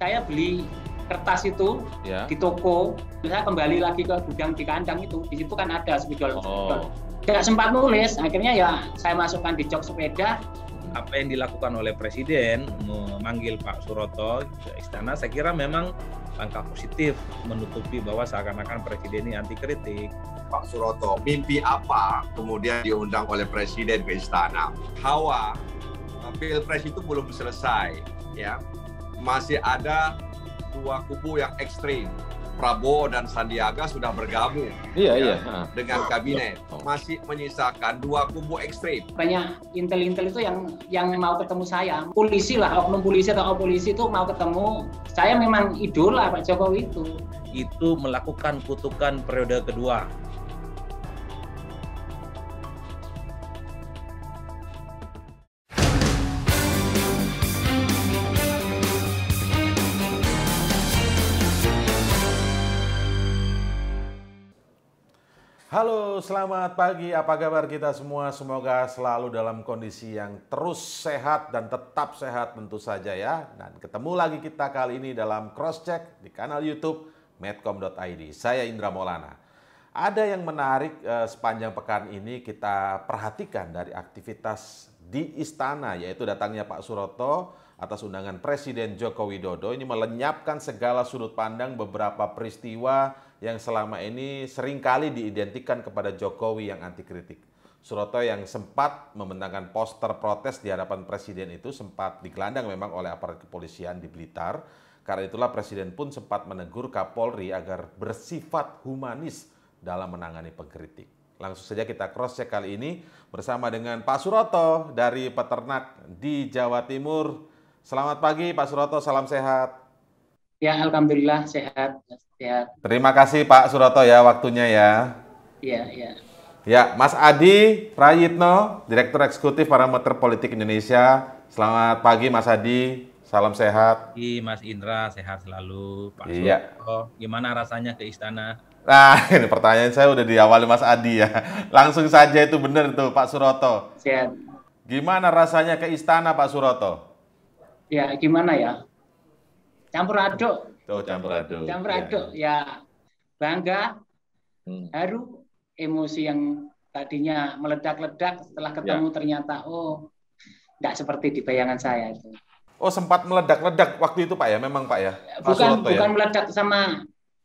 saya beli kertas itu ya. di toko, saya kembali lagi ke gudang di kandang itu, di situ kan ada spidol. Oh. Tidak sempat nulis, akhirnya ya saya masukkan di jok sepeda. Apa yang dilakukan oleh Presiden memanggil Pak Suroto ke istana, saya kira memang langkah positif menutupi bahwa seakan-akan Presiden ini anti kritik. Pak Suroto, mimpi apa kemudian diundang oleh Presiden ke istana? Hawa, Pilpres itu belum selesai. ya masih ada dua kubu yang ekstrim. Prabowo dan Sandiaga sudah bergabung iya, ya, iya. dengan ah. kabinet. Oh. Masih menyisakan dua kubu ekstrim. Banyak intel-intel itu yang yang mau ketemu saya. Polisi lah, oknum polisi atau polisi itu mau ketemu. Saya memang idola Pak Jokowi itu. Itu melakukan kutukan periode kedua Halo, selamat pagi. Apa kabar kita semua? Semoga selalu dalam kondisi yang terus sehat dan tetap sehat tentu saja ya. Dan ketemu lagi kita kali ini dalam cross check di kanal YouTube medcom.id. Saya Indra Maulana. Ada yang menarik eh, sepanjang pekan ini kita perhatikan dari aktivitas di istana yaitu datangnya Pak Suroto atas undangan Presiden Joko Widodo ini melenyapkan segala sudut pandang beberapa peristiwa yang selama ini seringkali diidentikan kepada Jokowi yang anti kritik. Suroto yang sempat membentangkan poster protes di hadapan presiden itu sempat digelandang memang oleh aparat kepolisian di Blitar. Karena itulah presiden pun sempat menegur Kapolri agar bersifat humanis dalam menangani pengkritik. Langsung saja kita cross check kali ini bersama dengan Pak Suroto dari Peternak di Jawa Timur. Selamat pagi Pak Suroto, salam sehat. Ya, alhamdulillah sehat, sehat. Terima kasih Pak Suroto ya waktunya ya. Iya, iya. Ya, Mas Adi Prayitno, Direktur Eksekutif Parameter Politik Indonesia. Selamat pagi Mas Adi. Salam sehat. Iya, Mas Indra sehat selalu. Pak iya. Suroto, gimana rasanya ke istana? Nah, ini pertanyaan saya udah diawali Mas Adi ya. Langsung saja itu benar itu Pak Suroto. Sehat. Gimana rasanya ke istana Pak Suroto? Ya, gimana ya? Campur aduk. Oh, campur aduk. Campur iya. aduk ya. ya bangga, hmm. haru, emosi yang tadinya meledak-ledak setelah ya. ketemu ya. ternyata oh tidak seperti di bayangan saya itu. Oh sempat meledak-ledak waktu itu Pak ya, memang Pak ya. Bukan ya? bukan ya? meledak sama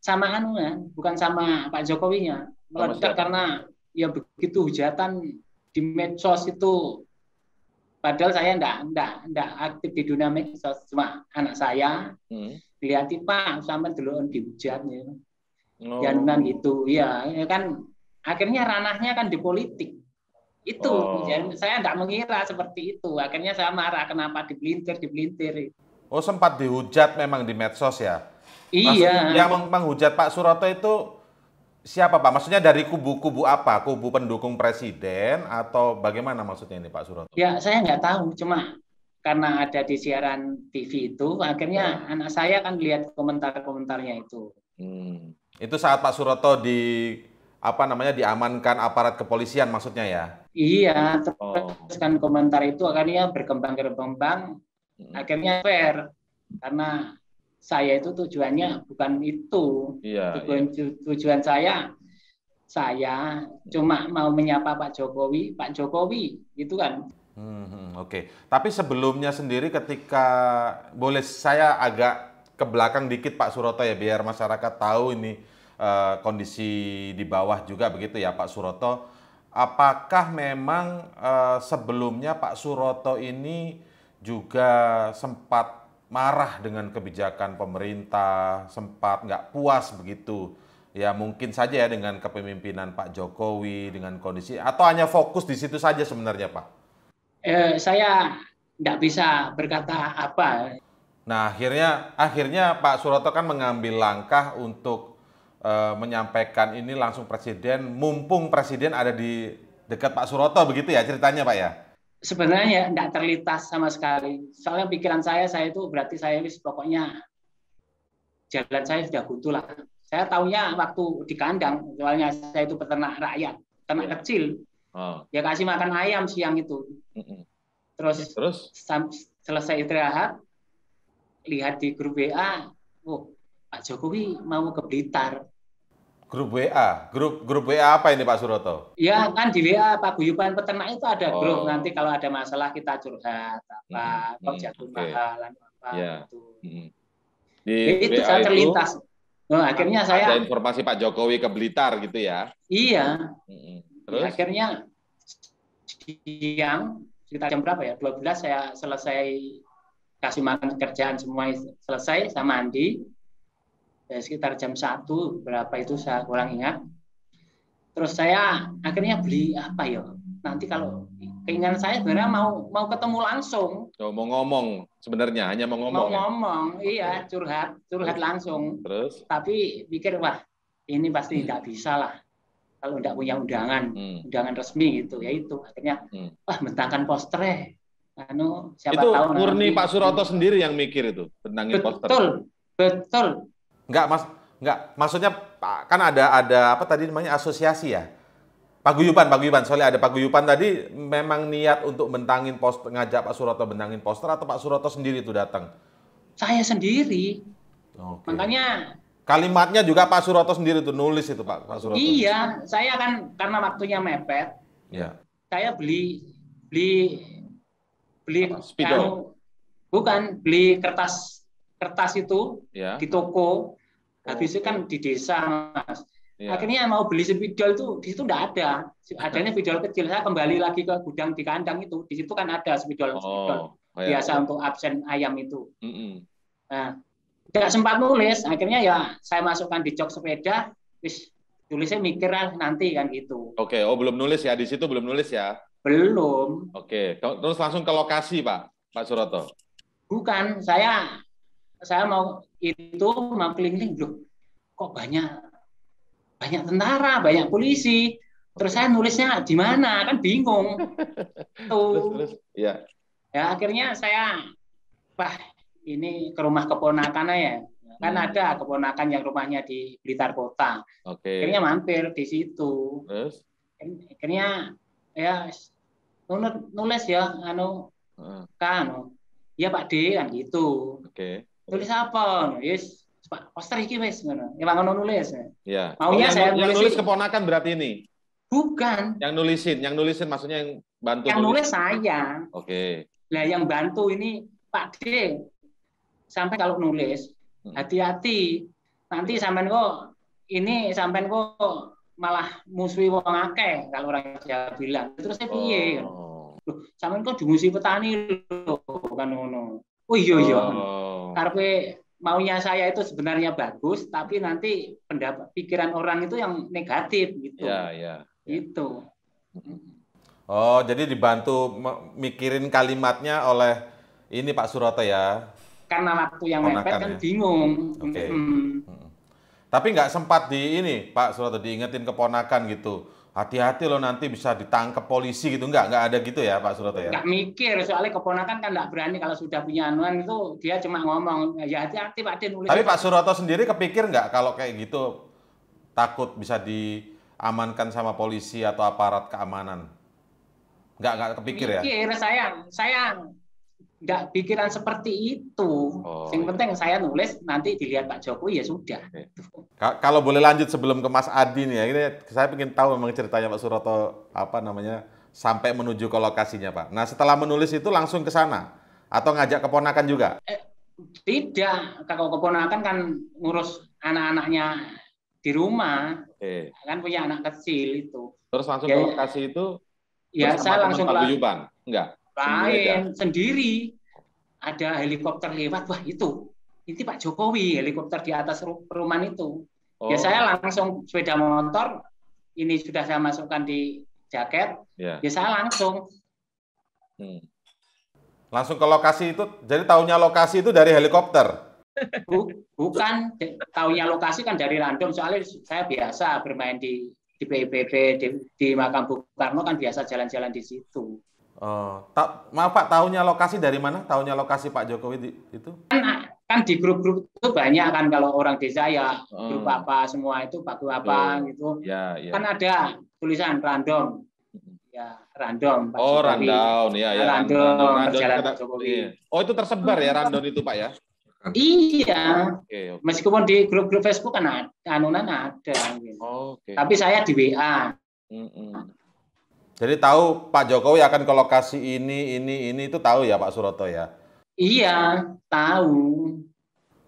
sama anu ya, bukan sama Pak Jokowinya. Meledak karena ya begitu hujatan di medsos itu Padahal saya enggak, enggak, enggak aktif di dunia medsos. Cuma anak saya hmm. lihat Pak, sama dulu di hujan. Ya. Oh. Janunan itu, ya, ya kan akhirnya ranahnya kan di politik. Itu, oh. Jadi ya, saya enggak mengira seperti itu. Akhirnya saya marah, kenapa dibelintir, dibelintir. Oh, sempat dihujat memang di medsos ya? Iya. Maksudnya, yang menghujat Pak Suroto itu Siapa Pak? Maksudnya dari kubu-kubu apa? Kubu pendukung presiden atau bagaimana maksudnya ini Pak Suroto? Ya saya nggak tahu, cuma karena ada di siaran TV itu, akhirnya ya. anak saya kan lihat komentar-komentarnya itu. Hmm. Itu saat Pak Suroto di apa namanya diamankan aparat kepolisian maksudnya ya? Iya, oh. terus kan komentar itu akhirnya berkembang-berkembang, hmm. akhirnya fair karena saya itu tujuannya bukan itu. Iya, tujuan, iya. tujuan saya saya cuma mau menyapa Pak Jokowi, Pak Jokowi, gitu kan. Hmm, hmm Oke, okay. tapi sebelumnya sendiri ketika boleh saya agak ke belakang dikit Pak Suroto ya biar masyarakat tahu ini uh, kondisi di bawah juga begitu ya Pak Suroto. Apakah memang uh, sebelumnya Pak Suroto ini juga sempat marah dengan kebijakan pemerintah, sempat nggak puas begitu. Ya mungkin saja ya dengan kepemimpinan Pak Jokowi, dengan kondisi, atau hanya fokus di situ saja sebenarnya Pak? Eh, saya nggak bisa berkata apa. Nah akhirnya akhirnya Pak Suroto kan mengambil langkah untuk eh, menyampaikan ini langsung Presiden, mumpung Presiden ada di dekat Pak Suroto begitu ya ceritanya Pak ya? sebenarnya tidak terlintas sama sekali. Soalnya pikiran saya, saya itu berarti saya ini pokoknya jalan saya sudah butuh lah. Saya tahunya waktu di kandang, soalnya saya itu peternak rakyat, peternak yeah. kecil. Oh. Ya kasih makan ayam siang itu. Terus, Terus? selesai istirahat, lihat di grup WA, oh Pak Jokowi mau ke Blitar. Grup WA, grup grup WA apa ini Pak Suroto? Ya kan di WA Pak Guyuban peternak itu ada oh. grup nanti kalau ada masalah kita curhat apa, hmm. hmm jatuh okay. mahal apa yeah. Gitu. Hmm. itu. Hmm. Di itu WA saya terlintas. nah, akhirnya ada saya ada informasi Pak Jokowi ke Blitar gitu ya? Iya. Hmm. Terus? Akhirnya siang sekitar jam berapa ya? 12 saya selesai kasih makan kerjaan semua selesai sama Andi Ya, sekitar jam satu berapa itu saya kurang ingat terus saya akhirnya beli apa ya nanti kalau keinginan saya sebenarnya mau mau ketemu langsung oh, mau ngomong sebenarnya hanya mau ngomong ya? mau ya? iya curhat curhat terus. langsung terus tapi pikir wah ini pasti tidak hmm. bisa lah kalau tidak punya undangan hmm. undangan resmi gitu ya itu akhirnya hmm. wah bentangkan poster ya. anu siapa itu tahu murni nanti. Pak Suroto sendiri yang mikir itu tentang betul, poster betul betul Enggak, Mas. Enggak, maksudnya ah, kan ada ada apa tadi namanya asosiasi ya? Paguyuban, paguyuban. Soalnya ada paguyuban tadi memang niat untuk bentangin poster, ngajak Pak Suroto bentangin poster atau Pak Suroto sendiri itu datang? Saya sendiri. Okay. Makanya kalimatnya juga Pak Suroto sendiri tuh nulis itu Pak, Pak Suroto. Iya, saya kan karena waktunya mepet. Ya. Saya beli beli beli Apa, Kan, bukan beli kertas kertas itu ya. di toko habis itu kan di desa mas ya. akhirnya mau beli spidol itu di situ tidak ada adanya spidol kecil saya kembali lagi ke gudang di kandang itu di situ kan ada spidol oh, oh iya. biasa untuk absen ayam itu mm -hmm. nah tidak sempat nulis akhirnya ya saya masukkan di jok sepeda terus tulisnya mikir ah, nanti kan gitu oke okay. oh belum nulis ya di situ belum nulis ya belum oke okay. terus langsung ke lokasi pak pak Suroto bukan saya saya mau itu mau keliling loh kok banyak banyak tentara banyak polisi terus saya nulisnya di mana kan bingung tuh terus, terus. Ya. ya akhirnya saya wah ini ke rumah keponakan ya kan hmm. ada keponakan yang rumahnya di Blitar Kota okay. akhirnya mampir di situ terus akhirnya ya nulis ya anu hmm. kan ya Pak D kan gitu okay tulis apa yes Pak poster iki wis ngono. Ya ngono nulis. Ya. Maunya oh, saya yang, yang nulis keponakan berarti ini. Bukan. Yang nulisin, yang nulisin maksudnya yang bantu. Yang nulis, nulis saya. Oke. Okay. Nah, yang bantu ini Pak D. Sampai kalau nulis hmm. hati-hati. Nanti sampean kok ini sampean kok malah musuhi wong akeh kalau orang Jawa bilang. Terus saya piye? Oh. Loh, sampean kok dimusuhi petani loh kan ngono. Oh iya iya. Oh karpe maunya saya itu sebenarnya bagus, tapi nanti pendapat pikiran orang itu yang negatif gitu. Ya, ya. ya. Itu. Mm-hmm. Oh, jadi dibantu mikirin kalimatnya oleh ini Pak Suroto ya. Karena waktu yang mepet kan bingung. Oke. Okay. Hmm. Tapi nggak sempat di ini Pak Suroto diingetin keponakan gitu hati-hati loh nanti bisa ditangkap polisi gitu nggak nggak ada gitu ya Pak Suroto ya nggak mikir soalnya keponakan kan nggak berani kalau sudah punya anuan itu dia cuma ngomong ya, ya hati-hati Pak Din tapi Pak Suroto sendiri kepikir nggak kalau kayak gitu takut bisa diamankan sama polisi atau aparat keamanan nggak nggak kepikir mikir, ya mikir sayang sayang nggak pikiran seperti itu. Oh, yang iya. penting saya nulis nanti dilihat Pak Jokowi ya sudah. Kalau boleh lanjut sebelum ke Mas Adi nih ya, ini saya ingin tahu memang ceritanya Pak Suroto apa namanya sampai menuju ke lokasinya Pak. Nah setelah menulis itu langsung ke sana atau ngajak keponakan juga? Eh, tidak, kalau keponakan kan ngurus anak-anaknya di rumah, eh. kan punya anak kecil itu. Terus langsung ya, ke ya. lokasi itu? Ya saya langsung ke Enggak lain iya, iya. sendiri ada helikopter lewat wah itu itu Pak Jokowi helikopter di atas perumahan itu ya, oh. ya saya langsung sepeda motor ini sudah saya masukkan di jaket yeah. ya saya langsung hmm. langsung ke lokasi itu jadi tahunya lokasi itu dari helikopter bukan tahunya lokasi kan dari random soalnya saya biasa bermain di di PBB di, di makam Bung Karno kan biasa jalan-jalan di situ Oh, ta maaf Pak, tahunya lokasi dari mana? Tahunya lokasi Pak Jokowi di, itu? Kan, kan di grup-grup itu banyak kan kalau orang desa ya oh. grup apa semua itu pakai apa Betul. gitu. Ya, ya. Kan ada tulisan random. Ya, random. Pak oh, random ya ya. Random, random perjalanan kata, Jokowi. Iya. Oh, itu tersebar ya random itu Pak ya? Iya. Okay, okay. Meskipun di grup-grup Facebook kan anunan ada. Oh, gitu. okay. Tapi saya di WA. Mm -mm. Jadi tahu Pak Jokowi akan ke lokasi ini, ini, ini itu tahu ya Pak Suroto ya? Iya, tahu.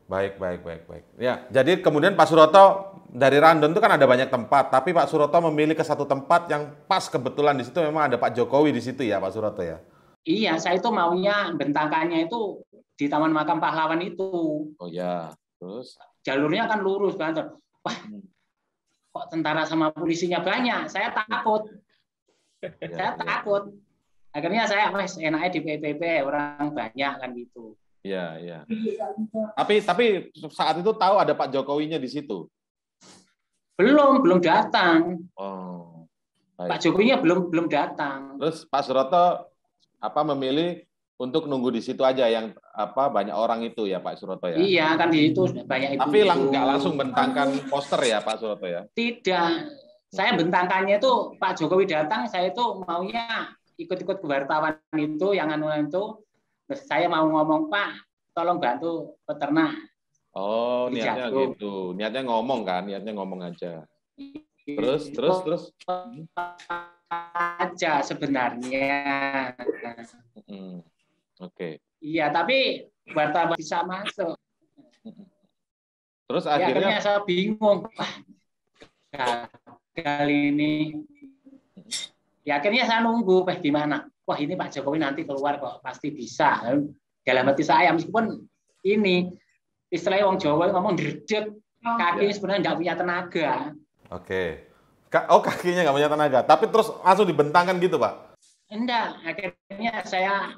Baik, baik, baik, baik. Ya, jadi kemudian Pak Suroto dari Randon itu kan ada banyak tempat, tapi Pak Suroto memilih ke satu tempat yang pas kebetulan di situ memang ada Pak Jokowi di situ ya Pak Suroto ya? Iya, saya itu maunya bentangkannya itu di Taman Makam Pahlawan itu. Oh ya, terus? Jalurnya kan lurus kan. Wah, hmm. kok tentara sama polisinya banyak? Saya takut Iya, saya iya. takut akhirnya saya wes enaknya di PPP orang banyak kan gitu ya ya tapi tapi saat itu tahu ada Pak Jokowinya di situ belum belum datang oh baik. Pak Jokowinya belum belum datang terus Pak Suroto apa memilih untuk nunggu di situ aja yang apa banyak orang itu ya Pak Suroto ya. Iya kan di situ banyak itu. Tapi nggak langsung bentangkan poster ya Pak Suroto ya. Tidak, saya bentangkannya itu Pak Jokowi datang, saya itu maunya ikut-ikut wartawan itu yang anu itu, terus saya mau ngomong Pak, tolong bantu peternak. Oh, niatnya gitu, niatnya ngomong kan, niatnya ngomong aja. Iya. Terus, terus, terus. Aja sebenarnya. Hmm. Oke. Okay. Iya, tapi wartawan bisa masuk. Terus ya, akhirnya, ya, akhirnya saya bingung kali ini. Ya akhirnya saya nunggu, peh gimana? Wah ini Pak Jokowi nanti keluar kok, pasti bisa. Dalam hati saya, meskipun ini istilahnya Wong Jawa ngomong derjek kaki sebenarnya nggak punya tenaga. Oke. Oh kakinya nggak punya tenaga, tapi terus langsung dibentangkan gitu Pak? Enggak, akhirnya saya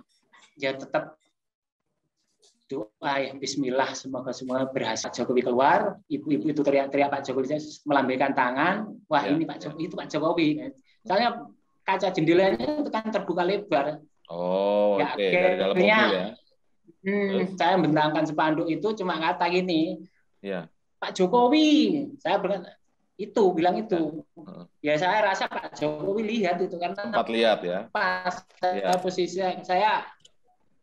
ya tetap doa ya Bismillah semoga semua berhasil Pak Jokowi keluar ibu-ibu itu teriak-teriak Pak Jokowi melambaikan tangan wah ya, ini Pak Jokowi itu Pak Jokowi soalnya kaca jendelanya itu kan terbuka lebar oh ya, okay. dalam mobil ya. Hmm, saya membentangkan sepanduk itu cuma kata gini ya. Pak Jokowi saya berkata itu bilang itu ya saya rasa Pak Jokowi lihat itu karena tempat lihat ya pas ya. posisi saya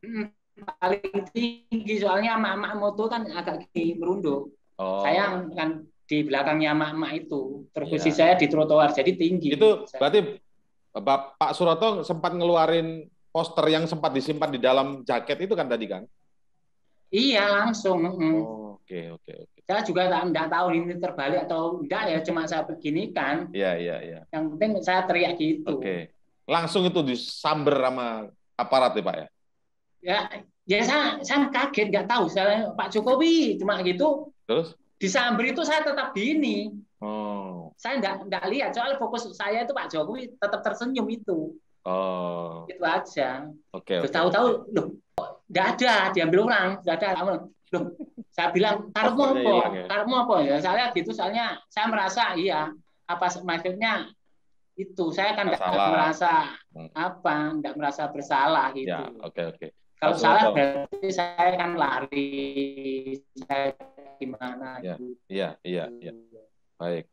hmm, paling tinggi soalnya mak mak moto kan agak di merunduk. Oh. Saya kan di belakangnya mak mak itu Terus iya. saya di trotoar jadi tinggi. Itu saya. berarti Pak Suroto sempat ngeluarin poster yang sempat disimpan di dalam jaket itu kan tadi kan? Iya langsung. Oh, oke oke oke. Okay. Saya juga tidak tahu ini terbalik atau enggak ya cuma saya begini kan. Iya iya iya. Yang penting saya teriak gitu. Oke. Langsung itu disamber sama aparat ya Pak ya? Ya ya saya, saya kaget nggak tahu saya Pak Jokowi cuma gitu terus di Sambri itu saya tetap di ini oh. saya nggak nggak lihat soal fokus saya itu Pak Jokowi tetap tersenyum itu oh. itu aja oke okay, terus okay. tahu-tahu loh nggak ada diambil orang nggak ada loh saya bilang taruh mau apa ya? taruh mau apa ya saya lihat gitu soalnya saya merasa iya apa maksudnya itu saya kan nggak merasa hmm. apa nggak merasa bersalah gitu ya oke okay, oke okay. Kalau salah berarti saya kan lari, saya gimana. Iya, gitu. iya, iya, iya. Baik.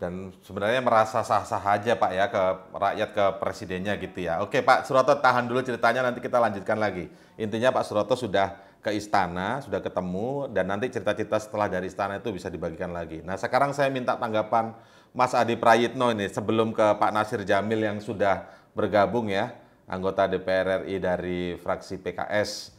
Dan sebenarnya merasa sah-sah aja Pak ya ke rakyat ke presidennya gitu ya. Oke Pak Suroto tahan dulu ceritanya nanti kita lanjutkan lagi. Intinya Pak Suroto sudah ke istana, sudah ketemu dan nanti cerita-cerita setelah dari istana itu bisa dibagikan lagi. Nah sekarang saya minta tanggapan Mas Adi Prayitno ini sebelum ke Pak Nasir Jamil yang sudah bergabung ya anggota DPR RI dari fraksi PKS.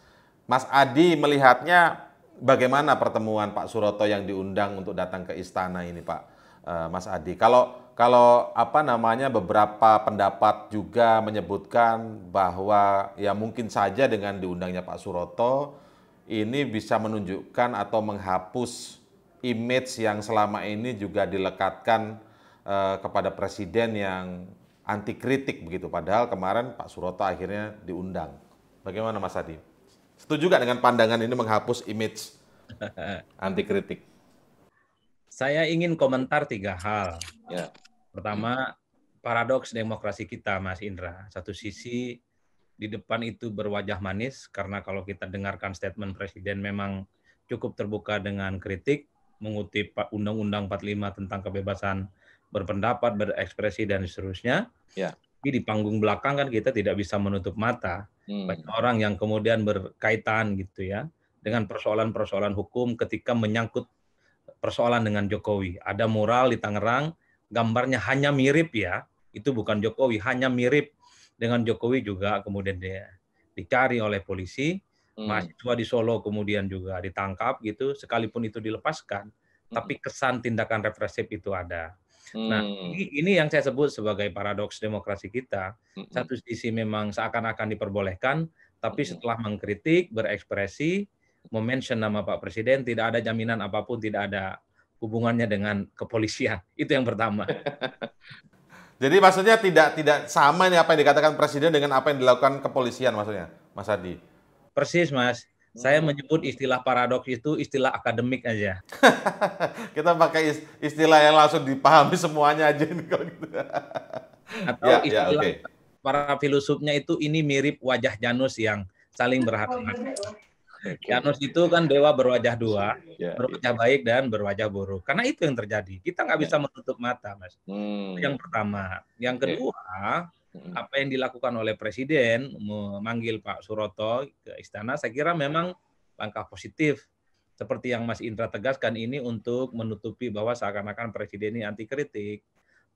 Mas Adi melihatnya bagaimana pertemuan Pak Suroto yang diundang untuk datang ke istana ini Pak eh, Mas Adi. Kalau kalau apa namanya beberapa pendapat juga menyebutkan bahwa ya mungkin saja dengan diundangnya Pak Suroto ini bisa menunjukkan atau menghapus image yang selama ini juga dilekatkan eh, kepada presiden yang anti kritik begitu. Padahal kemarin Pak Suroto akhirnya diundang. Bagaimana Mas Adi? Setuju gak dengan pandangan ini menghapus image anti kritik? Saya ingin komentar tiga hal. Ya. Pertama, paradoks demokrasi kita, Mas Indra. Satu sisi di depan itu berwajah manis karena kalau kita dengarkan statement presiden memang cukup terbuka dengan kritik, mengutip Undang-Undang 45 tentang kebebasan berpendapat, berekspresi dan seterusnya. Ya. Tapi di panggung belakang kan kita tidak bisa menutup mata hmm. banyak orang yang kemudian berkaitan gitu ya dengan persoalan-persoalan hukum ketika menyangkut persoalan dengan Jokowi. Ada mural di Tangerang, gambarnya hanya mirip ya, itu bukan Jokowi, hanya mirip dengan Jokowi juga kemudian dia dicari oleh polisi, hmm. mahasiswa di Solo kemudian juga ditangkap gitu, sekalipun itu dilepaskan, hmm. tapi kesan tindakan represif itu ada. Nah, hmm. ini, ini yang saya sebut sebagai paradoks demokrasi kita. Hmm. Satu sisi memang seakan-akan diperbolehkan, tapi hmm. setelah mengkritik, berekspresi, mention nama Pak Presiden, tidak ada jaminan apapun, tidak ada hubungannya dengan kepolisian. Itu yang pertama. Jadi maksudnya tidak tidak sama nih apa yang dikatakan presiden dengan apa yang dilakukan kepolisian maksudnya, Mas Adi. Persis, Mas. Saya oh. menyebut istilah paradoks itu istilah akademik aja. Kita pakai istilah yang langsung dipahami semuanya aja nih kalau gitu. Atau ya, ya istilah ya, okay. para filosofnya itu ini mirip wajah Janus yang saling berhadapan. Oh, iya, iya. Janus itu kan dewa berwajah dua, ya, ya. berwajah baik dan berwajah buruk. Karena itu yang terjadi. Kita nggak bisa menutup mata, mas. Hmm. Yang pertama, yang kedua, apa yang dilakukan oleh presiden memanggil Pak Suroto ke istana saya kira memang langkah positif seperti yang Mas Indra tegaskan ini untuk menutupi bahwa seakan-akan presiden ini anti kritik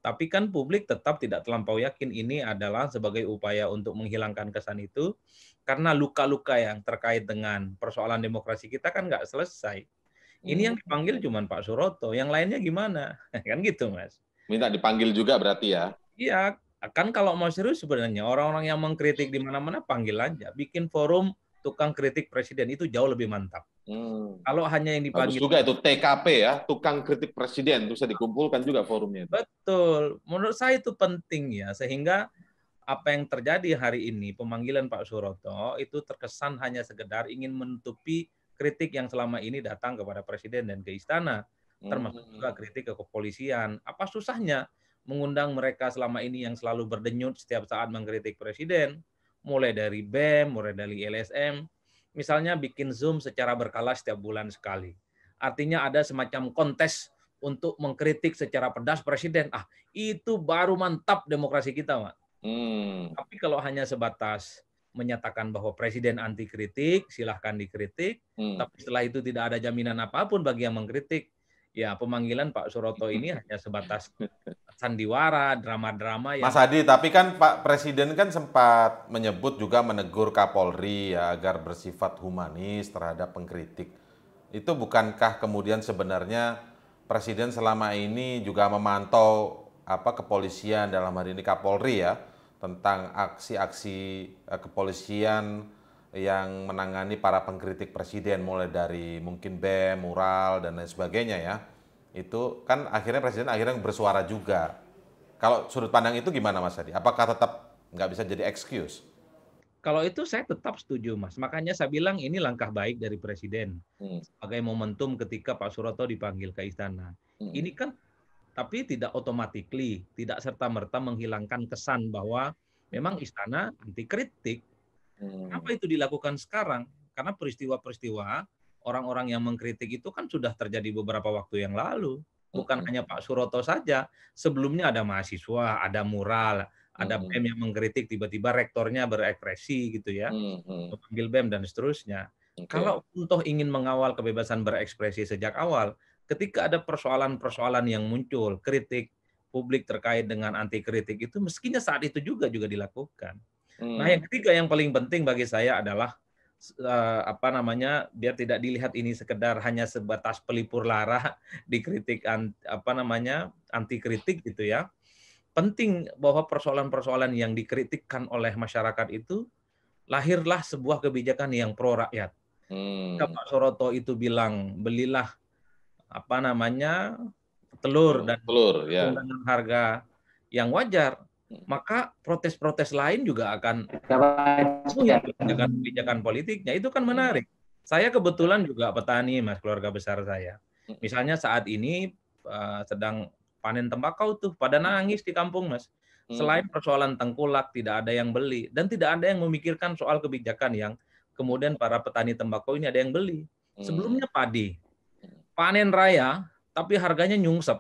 tapi kan publik tetap tidak terlampau yakin ini adalah sebagai upaya untuk menghilangkan kesan itu karena luka-luka yang terkait dengan persoalan demokrasi kita kan nggak selesai ini yang dipanggil cuma Pak Suroto yang lainnya gimana kan gitu Mas minta dipanggil juga berarti ya Iya, Nah, kan kalau mau serius sebenarnya orang-orang yang mengkritik di mana-mana panggil aja, bikin forum tukang kritik presiden itu jauh lebih mantap. Hmm. Kalau hanya yang dipanggil juga itu TKP ya, tukang kritik presiden itu bisa dikumpulkan juga forumnya. Itu. Betul, menurut saya itu penting ya sehingga apa yang terjadi hari ini pemanggilan Pak Suroto itu terkesan hanya sekedar ingin menutupi kritik yang selama ini datang kepada presiden dan ke istana termasuk juga hmm. kritik ke kepolisian. Apa susahnya mengundang mereka selama ini yang selalu berdenyut setiap saat mengkritik presiden, mulai dari BEM, mulai dari LSM, misalnya bikin Zoom secara berkala setiap bulan sekali. Artinya ada semacam kontes untuk mengkritik secara pedas presiden. Ah, itu baru mantap demokrasi kita, Pak. Hmm. Tapi kalau hanya sebatas menyatakan bahwa presiden anti kritik, silahkan dikritik, hmm. tapi setelah itu tidak ada jaminan apapun bagi yang mengkritik. Ya, pemanggilan Pak Suroto ini hanya sebatas sandiwara, drama-drama ya. Mas Adi, tapi kan Pak Presiden kan sempat menyebut juga menegur Kapolri ya agar bersifat humanis terhadap pengkritik. Itu bukankah kemudian sebenarnya Presiden selama ini juga memantau apa kepolisian dalam hari ini Kapolri ya tentang aksi-aksi eh, kepolisian yang menangani para pengkritik presiden mulai dari mungkin BEM, mural dan lain sebagainya ya itu kan akhirnya presiden akhirnya bersuara juga. Kalau sudut pandang itu gimana Mas Adi Apakah tetap nggak bisa jadi excuse? Kalau itu saya tetap setuju Mas. Makanya saya bilang ini langkah baik dari presiden hmm. sebagai momentum ketika Pak Suroto dipanggil ke istana. Hmm. Ini kan tapi tidak otomatikly, tidak serta merta menghilangkan kesan bahwa memang istana anti kritik. Hmm. Apa itu dilakukan sekarang? Karena peristiwa-peristiwa orang-orang yang mengkritik itu kan sudah terjadi beberapa waktu yang lalu. Bukan hanya Pak Suroto saja, sebelumnya ada mahasiswa, ada mural, ada BEM e yang mengkritik tiba-tiba rektornya berekspresi gitu ya, memanggil BEM dan seterusnya. Okay. Kalau untuk ingin mengawal kebebasan berekspresi sejak awal, ketika ada persoalan-persoalan yang muncul, kritik publik terkait dengan anti kritik itu mestinya saat itu juga juga dilakukan. Hmm. Nah, yang mm. ketiga yang paling penting bagi saya adalah uh, apa namanya biar tidak dilihat ini sekedar hanya sebatas pelipur lara dikritik anti, apa namanya anti kritik gitu ya penting bahwa persoalan-persoalan yang dikritikkan oleh masyarakat itu lahirlah sebuah kebijakan yang pro rakyat. Hmm. Pak Soroto itu bilang belilah apa namanya telur dan telur ya. dengan harga yang wajar maka protes-protes lain juga akan kebijakan-kebijakan politiknya itu kan menarik. Saya kebetulan juga petani, mas keluarga besar saya. Misalnya saat ini uh, sedang panen tembakau tuh, pada nangis di kampung mas. Selain persoalan tengkulak, tidak ada yang beli dan tidak ada yang memikirkan soal kebijakan yang kemudian para petani tembakau ini ada yang beli. Mm. Sebelumnya padi, panen raya, tapi harganya nyungsep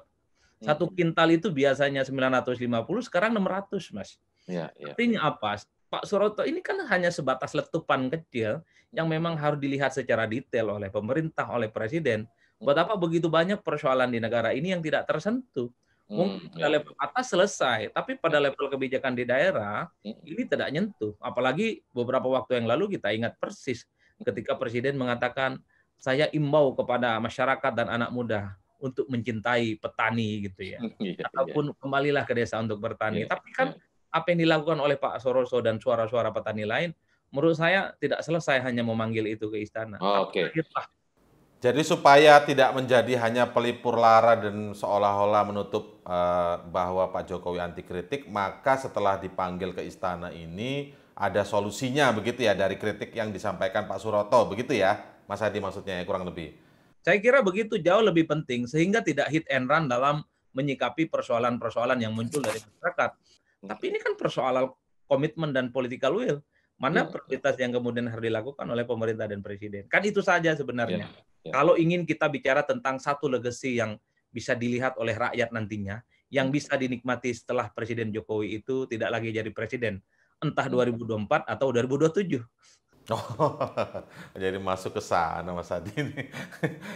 satu iya. kintal itu biasanya 950, sekarang 600, Mas. Ya, ya. Artinya apa? Pak Suroto ini kan hanya sebatas letupan kecil yang memang harus dilihat secara detail oleh pemerintah, oleh presiden. Buat apa begitu banyak persoalan di negara ini yang tidak tersentuh? Hmm, Mungkin pada iya. level atas selesai, tapi pada iya. level kebijakan di daerah ini tidak nyentuh. Apalagi beberapa waktu yang lalu kita ingat persis ketika hmm. presiden mengatakan saya imbau kepada masyarakat dan anak muda untuk mencintai petani gitu ya. Iya, iya. Ataupun kembalilah ke desa untuk bertani. Iya, Tapi kan apa yang dilakukan oleh Pak Soroso dan suara-suara petani lain menurut saya tidak selesai hanya memanggil itu ke istana. Oh, Oke. Okay. Jadi supaya tidak menjadi hanya pelipur lara dan seolah-olah menutup uh, bahwa Pak Jokowi anti kritik, maka setelah dipanggil ke istana ini ada solusinya begitu ya dari kritik yang disampaikan Pak Suroto begitu ya, Mas Hadi maksudnya ya kurang lebih. Saya kira begitu jauh lebih penting sehingga tidak hit and run dalam menyikapi persoalan-persoalan yang muncul dari masyarakat. Tapi ini kan persoalan komitmen dan political will. Mana iya. prioritas yang kemudian harus dilakukan oleh pemerintah dan presiden? Kan itu saja sebenarnya. Ya, ya. Kalau ingin kita bicara tentang satu legacy yang bisa dilihat oleh rakyat nantinya, yang iya. bisa dinikmati setelah Presiden Jokowi itu tidak lagi jadi presiden, entah 2024 iya. atau 2027. Oh, jadi masuk ke sana Mas Adi ini.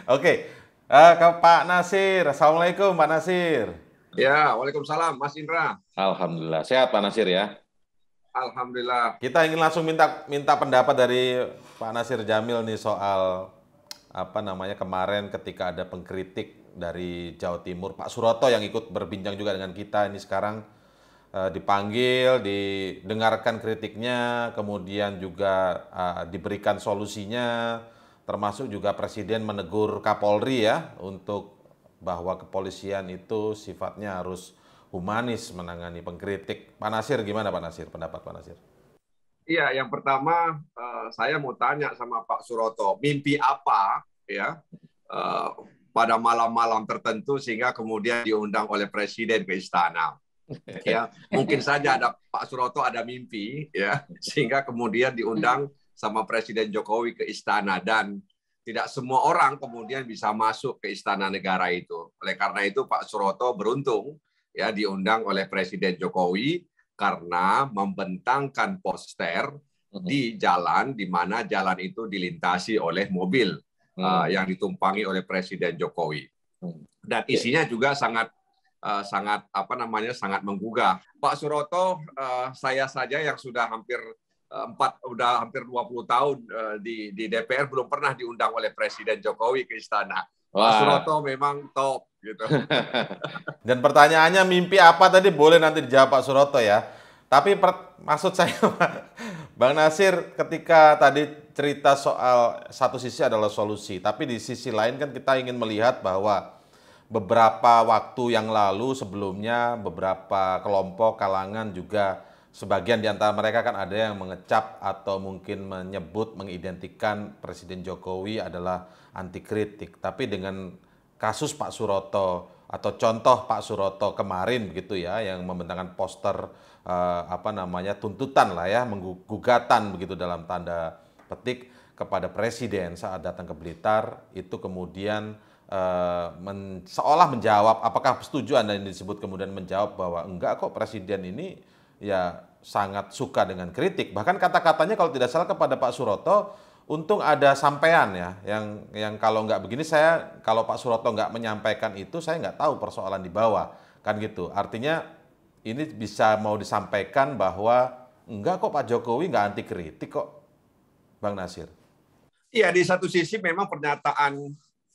Oke, okay. Eh, Pak Nasir. Assalamualaikum Pak Nasir. Ya, Waalaikumsalam Mas Indra. Alhamdulillah. Sehat Pak Nasir ya? Alhamdulillah. Kita ingin langsung minta minta pendapat dari Pak Nasir Jamil nih soal apa namanya kemarin ketika ada pengkritik dari Jawa Timur Pak Suroto yang ikut berbincang juga dengan kita ini sekarang Eh, dipanggil, didengarkan kritiknya, kemudian juga eh, diberikan solusinya, termasuk juga Presiden menegur Kapolri ya untuk bahwa kepolisian itu sifatnya harus humanis menangani pengkritik. Pak Nasir, gimana Pak Nasir? Pendapat Pak Nasir? Iya, yang pertama eh, saya mau tanya sama Pak Suroto, mimpi apa ya pada malam-malam tertentu sehingga kemudian diundang oleh Presiden ke istana? ya mungkin saja ada Pak Suroto ada mimpi ya sehingga kemudian diundang sama Presiden Jokowi ke istana dan tidak semua orang kemudian bisa masuk ke istana negara itu. Oleh karena itu Pak Suroto beruntung ya diundang oleh Presiden Jokowi karena membentangkan poster hmm. di jalan di mana jalan itu dilintasi oleh mobil hmm. uh, yang ditumpangi oleh Presiden Jokowi. Hmm. Dan isinya juga sangat uh, sangat apa namanya sangat menggugah. Pak Suroto, uh, saya saja yang sudah hampir eh, empat udah hampir 20 tahun uh, di di DPR belum pernah diundang oleh Presiden Jokowi ke istana. Wah. Pak Suroto memang top gitu. Dan pertanyaannya mimpi apa tadi boleh nanti dijawab Pak Suroto ya. Tapi per, maksud saya Bang Nasir ketika tadi cerita soal satu sisi adalah solusi, tapi di sisi lain kan kita ingin melihat bahwa beberapa waktu yang lalu sebelumnya beberapa kelompok kalangan juga sebagian di antara mereka kan ada yang mengecap atau mungkin menyebut mengidentikan Presiden Jokowi adalah anti kritik tapi dengan kasus Pak Suroto atau contoh Pak Suroto kemarin begitu ya yang membentangkan poster eh, apa namanya tuntutan lah ya menggugatan begitu dalam tanda petik kepada presiden saat datang ke Blitar itu kemudian Uh, men, seolah menjawab apakah setuju anda yang disebut kemudian menjawab bahwa enggak kok presiden ini ya sangat suka dengan kritik bahkan kata-katanya kalau tidak salah kepada Pak Suroto untung ada sampean ya yang yang kalau nggak begini saya kalau Pak Suroto nggak menyampaikan itu saya nggak tahu persoalan di bawah kan gitu artinya ini bisa mau disampaikan bahwa enggak kok Pak Jokowi nggak anti kritik kok Bang Nasir. Iya di satu sisi memang pernyataan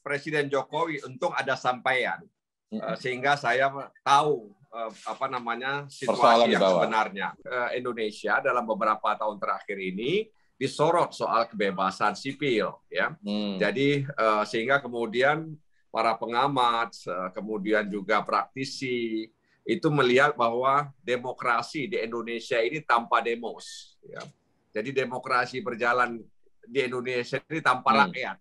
Presiden Jokowi untung ada sampaian eh, sehingga saya tahu eh, apa namanya situasi yang sebenarnya eh, Indonesia dalam beberapa tahun terakhir ini disorot soal kebebasan sipil ya. Hmm. Jadi sehingga kemudian para pengamat kemudian juga praktisi itu melihat bahwa demokrasi di Indonesia ini tanpa demos ya. Jadi demokrasi berjalan di Indonesia ini tanpa hmm. rakyat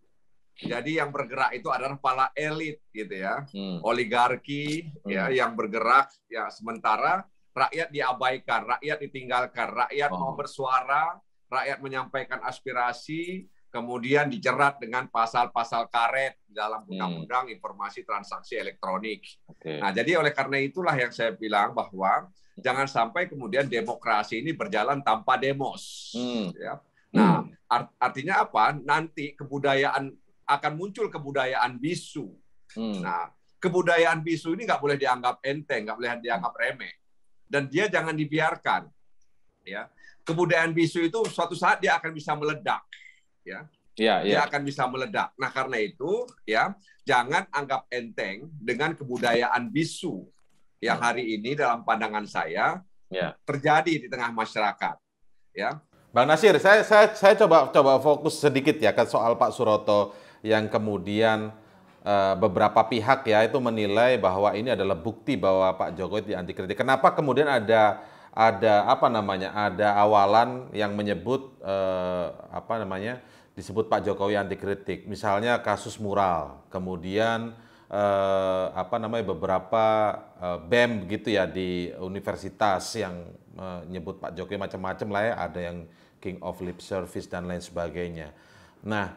jadi yang bergerak itu adalah para elit gitu ya, hmm. oligarki ya, hmm. ya yang bergerak ya sementara rakyat diabaikan, rakyat ditinggalkan, rakyat oh. mau bersuara, rakyat menyampaikan aspirasi, kemudian dijerat dengan pasal-pasal karet dalam hmm. undang-undang informasi transaksi elektronik. Okay. Nah, jadi oleh karena itulah yang saya bilang bahwa jangan sampai kemudian demokrasi ini berjalan tanpa demos. Hmm. Ya. Nah, hmm. art artinya apa? Nanti kebudayaan akan muncul kebudayaan bisu. Hmm. Nah, kebudayaan bisu ini nggak boleh dianggap enteng, nggak boleh dianggap remeh, dan dia jangan dibiarkan. Ya, kebudayaan bisu itu suatu saat dia akan bisa meledak. Ya, ya, ya. dia akan bisa meledak. Nah, karena itu ya jangan anggap enteng dengan kebudayaan bisu yang hmm. hari ini dalam pandangan saya ya. terjadi di tengah masyarakat. Ya, Bang Nasir, saya saya saya coba coba fokus sedikit ya ke soal Pak Suroto yang kemudian eh, beberapa pihak ya itu menilai bahwa ini adalah bukti bahwa Pak Jokowi anti kritik. Kenapa kemudian ada ada apa namanya? Ada awalan yang menyebut eh, apa namanya? disebut Pak Jokowi anti kritik. Misalnya kasus mural, kemudian eh, apa namanya beberapa eh, BEM gitu ya di universitas yang menyebut Pak Jokowi macam-macam lah ya, ada yang King of Lip Service dan lain sebagainya. Nah,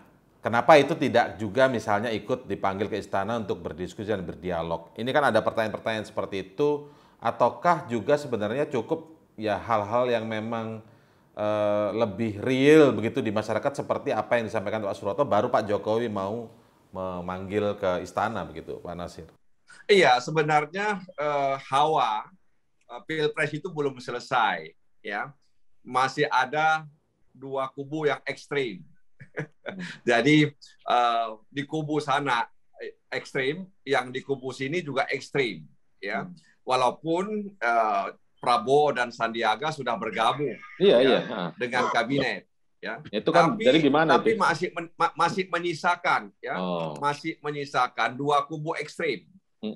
Kenapa itu tidak juga misalnya ikut dipanggil ke istana untuk berdiskusi dan berdialog? Ini kan ada pertanyaan-pertanyaan seperti itu, ataukah juga sebenarnya cukup ya hal-hal yang memang e, lebih real begitu di masyarakat seperti apa yang disampaikan Pak Suroto baru Pak Jokowi mau memanggil ke istana begitu Pak Nasir? Iya sebenarnya e, hawa e, pilpres itu belum selesai ya masih ada dua kubu yang ekstrim Jadi uh, di kubu sana eh, ekstrim, yang di kubu sini juga ekstrim. Ya, hmm. walaupun uh, Prabowo dan Sandiaga sudah bergabung iya, ya, iya. dengan kabinet. Ya. Itu kan tapi, dari gimana? Tapi itu? masih men, ma, masih menyisakan, ya, oh. masih menyisakan dua kubu ekstrim.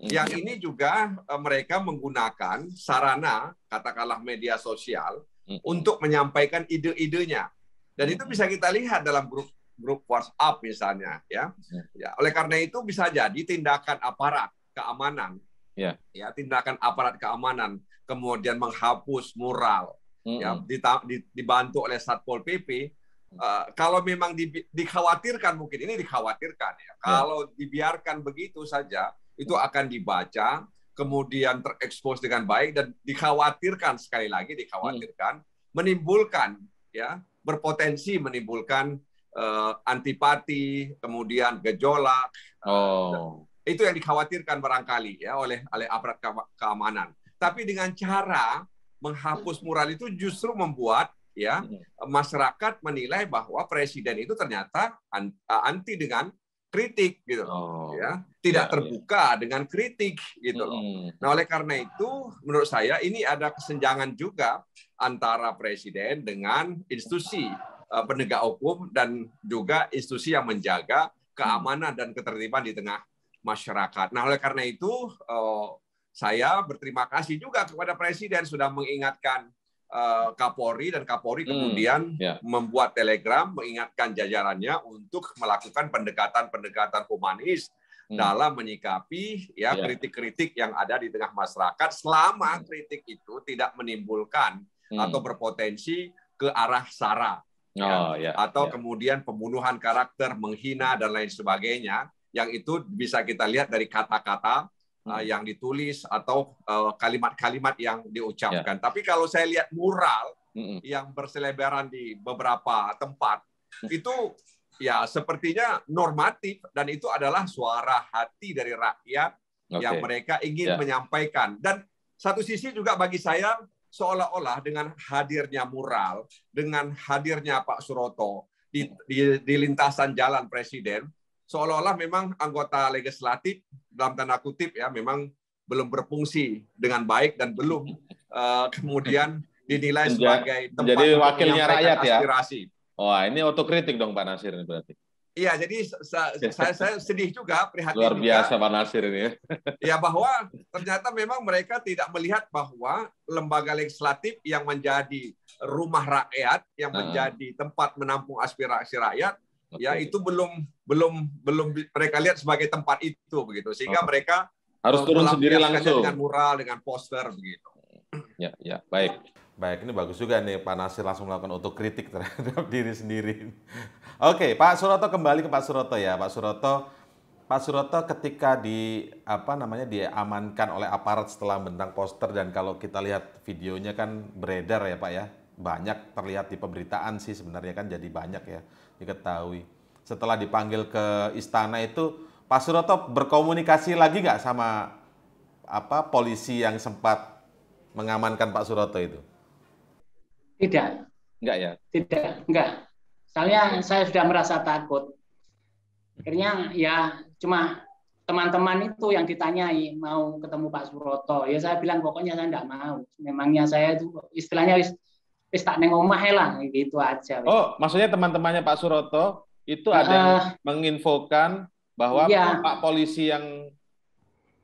Yang ini juga mereka menggunakan sarana katakanlah media sosial mm untuk menyampaikan ide-idenya. Dan itu bisa kita lihat dalam grup grup WhatsApp misalnya ya. ya. Ya, oleh karena itu bisa jadi tindakan aparat keamanan ya, ya tindakan aparat keamanan kemudian menghapus mural mm -hmm. ya di, dibantu oleh Satpol PP Uh, mm. eh, kalau memang di, dikhawatirkan mungkin ini dikhawatirkan ya. ya. Kalau ya. dibiarkan begitu saja itu akan dibaca, kemudian terekspos dengan baik dan dikhawatirkan sekali lagi dikhawatirkan hmm. menimbulkan ya berpotensi menimbulkan uh, antipati, kemudian gejolak. Eh, oh. Uh, itu yang dikhawatirkan barangkali ya oleh oleh aparat keamanan. Tapi dengan cara menghapus mural itu justru membuat ya masyarakat menilai bahwa presiden itu ternyata anti dengan kritik gitu oh. ya tidak ya, ya. terbuka ya. dengan kritik gitu loh. Nah oleh karena itu menurut saya ini ada kesenjangan juga antara presiden dengan institusi Eh, penegak hukum dan juga institusi yang menjaga keamanan dan ketertiban di tengah masyarakat. Nah, oleh karena itu eh, saya berterima kasih juga kepada Presiden sudah mengingatkan eh, Kapolri dan Kapolri hmm, kemudian hmm, ya. yeah. membuat telegram mengingatkan jajarannya untuk melakukan pendekatan-pendekatan humanis hmm. dalam menyikapi ya, ya. kritik-kritik yang ada di tengah masyarakat selama hmm. kritik itu tidak menimbulkan hmm. atau berpotensi ke arah sara Kan? Oh, ya. atau yeah. kemudian pembunuhan karakter, menghina dan lain sebagainya, yang itu bisa kita lihat dari kata-kata uh, yang ditulis atau eh, kalimat-kalimat uh, yang diucapkan. Yeah. Tapi kalau saya lihat mural hmm. yang berselebaran di beberapa tempat, hmm. itu ya sepertinya normatif dan itu adalah suara hati dari rakyat okay. yang mereka ingin yeah. menyampaikan. Dan satu sisi juga bagi saya seolah-olah dengan hadirnya mural, dengan hadirnya Pak Suroto di, di, di lintasan jalan presiden, seolah-olah memang anggota legislatif dalam tanda kutip ya memang belum berfungsi dengan baik dan belum uh, kemudian dinilai sebagai tempat jadi wakilnya rakyat ya. Aspirasi. Wah, ini otokritik dong Pak Nasir ini berarti. Iya, jadi ya. saya, saya sedih juga, prihatin Luar biasa juga, Pak Nasir ini ya. ya. bahwa ternyata memang mereka tidak melihat bahwa lembaga legislatif yang menjadi rumah rakyat, yang ah. menjadi tempat menampung aspirasi rakyat, okay. ya itu belum belum belum mereka lihat sebagai tempat itu begitu. Sehingga oh. mereka harus eh, turun sendiri langsung dengan mural, dengan poster begitu. Ya, ya, baik. Baik, ini bagus juga nih Pak Nasir langsung melakukan otokritik terhadap diri sendiri. Oke, Pak Suroto kembali ke Pak Suroto ya. Pak Suroto, Pak Suroto ketika di apa namanya diamankan oleh aparat setelah bentang poster dan kalau kita lihat videonya kan beredar ya Pak ya. Banyak terlihat di pemberitaan sih sebenarnya kan jadi banyak ya diketahui. Setelah dipanggil ke istana itu Pak Suroto berkomunikasi lagi nggak sama apa polisi yang sempat mengamankan Pak Suroto itu? Tidak. Enggak ya? Tidak, enggak. Soalnya saya sudah merasa takut. Akhirnya ya cuma teman-teman itu yang ditanyai mau ketemu Pak Suroto. Ya saya bilang pokoknya saya enggak mau. Memangnya saya itu istilahnya wis tak neng omah gitu aja. Oh, maksudnya teman-temannya Pak Suroto itu ada uh, menginfokan bahwa iya. Pak polisi yang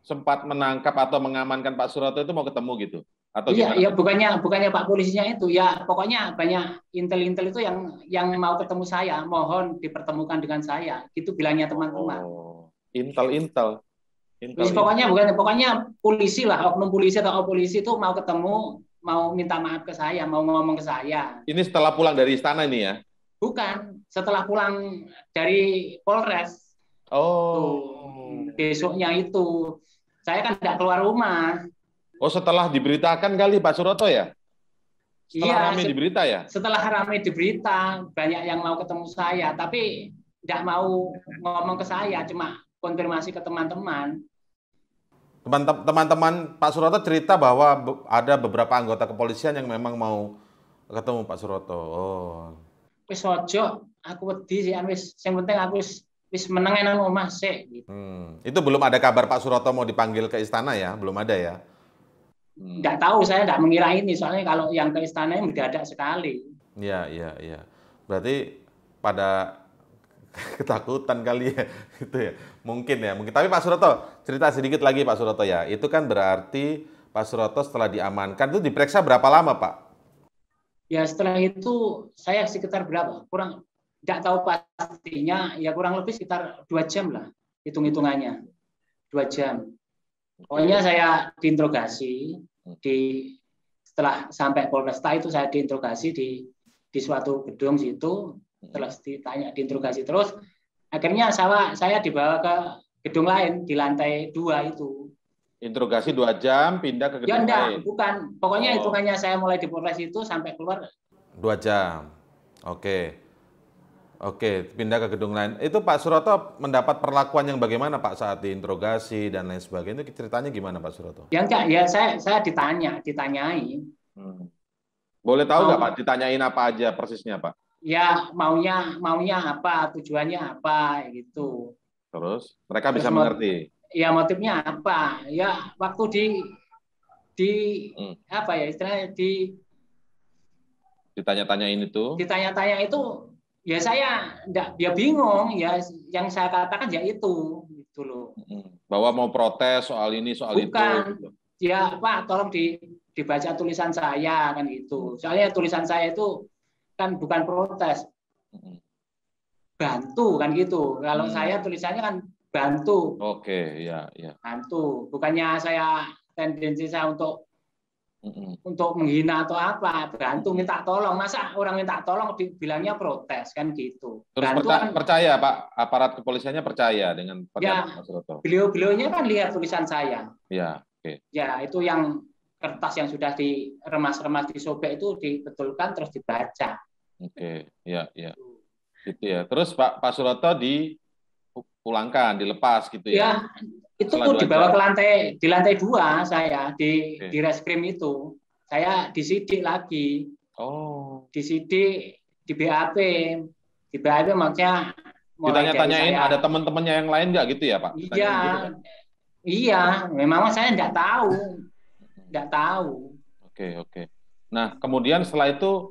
sempat menangkap atau mengamankan Pak Suroto itu mau ketemu gitu atau iya, iya bukannya bukannya Pak polisinya itu ya pokoknya banyak intel-intel itu yang yang mau ketemu saya mohon dipertemukan dengan saya Itu bilangnya teman-teman oh, intel-intel intel, pokoknya bukan pokoknya polisi lah oknum polisi atau polisi itu mau ketemu mau minta maaf ke saya mau ngomong ke saya ini setelah pulang dari istana ini ya bukan setelah pulang dari Polres oh Tuh, besoknya itu saya kan tidak keluar rumah Oh setelah diberitakan kali Pak Suroto ya? Setelah iya, ramai diberita ya? Setelah ramai diberita, banyak yang mau ketemu saya, tapi tidak mau ngomong ke saya, cuma konfirmasi ke teman-teman. Teman-teman Pak Suroto cerita bahwa ada beberapa anggota kepolisian yang memang mau ketemu Pak Suroto. Oh. Wis ojo, aku wedi sih, kan, wis yang penting aku wis menengen nang omah sik. Gitu. Hmm. Itu belum ada kabar Pak Suroto mau dipanggil ke istana ya? Belum ada ya? Nggak tahu saya nggak mengira ini soalnya kalau yang ke istana istananya mendadak sekali. Iya iya iya. Berarti pada ketakutan kali ya gitu ya. Mungkin ya, mungkin. Tapi Pak Suroto, cerita sedikit lagi Pak Suroto ya. Itu kan berarti Pak Suroto setelah diamankan itu diperiksa berapa lama, Pak? Ya setelah itu saya sekitar berapa? Kurang nggak tahu pastinya, ya kurang lebih sekitar dua jam lah hitung-hitungannya. Dua jam. Pokoknya saya diinterogasi di setelah sampai Polresta itu saya diinterogasi di di suatu gedung situ terus ditanya diinterogasi terus akhirnya saya saya dibawa ke gedung lain di lantai dua itu interogasi dua jam pindah ke ya, gedung ya, enggak, lain bukan pokoknya oh. itu hanya saya mulai di Polres itu sampai keluar dua jam oke okay. Oke, pindah ke gedung lain. Itu Pak Suroto mendapat perlakuan yang bagaimana Pak saat diinterogasi dan lain sebagainya? Itu ceritanya gimana Pak Suroto? Ya enggak, ya saya saya ditanya, ditanyai. Hmm. Boleh tahu nggak Pak ditanyain apa aja persisnya Pak? Ya maunya maunya apa, tujuannya apa gitu. Terus mereka bisa Terus, mengerti. Ya motifnya apa? Ya waktu di di hmm. apa ya istilahnya di ditanya tanya ini tuh Ditanya-tanya itu ya saya enggak ya bingung ya yang saya katakan ya itu gitu loh. Hmm, bahwa mau protes soal ini soal Bukan. itu. Ya Pak, tolong di, dibaca tulisan saya kan gitu. Soalnya tulisan saya itu kan bukan protes. Hmm. Bantu kan gitu. Kalau hmm. saya tulisannya kan bantu. Oke, okay, ya, ya. Bantu. Bukannya saya tendensi saya untuk untuk menghina atau apa bantu minta tolong masa orang minta tolong bilangnya protes kan gitu terus perca kan, percaya pak aparat kepolisiannya percaya dengan ya, beliau beliaunya kan lihat tulisan saya ya oke okay. ya itu yang kertas yang sudah diremas-remas di sobek itu dibetulkan terus dibaca oke okay. ya ya gitu. gitu ya terus pak Pak Suroto dipulangkan dilepas gitu ya, ya itu Selan dibawa ke lantai di lantai dua saya di okay. di reskrim itu saya disidik lagi oh disidik di BAP di BAP maksudnya ditanya-tanyain ada teman-temannya yang lain nggak gitu ya pak iya gitu, ya? iya memang saya nggak tahu nggak tahu oke okay, oke okay. nah kemudian setelah itu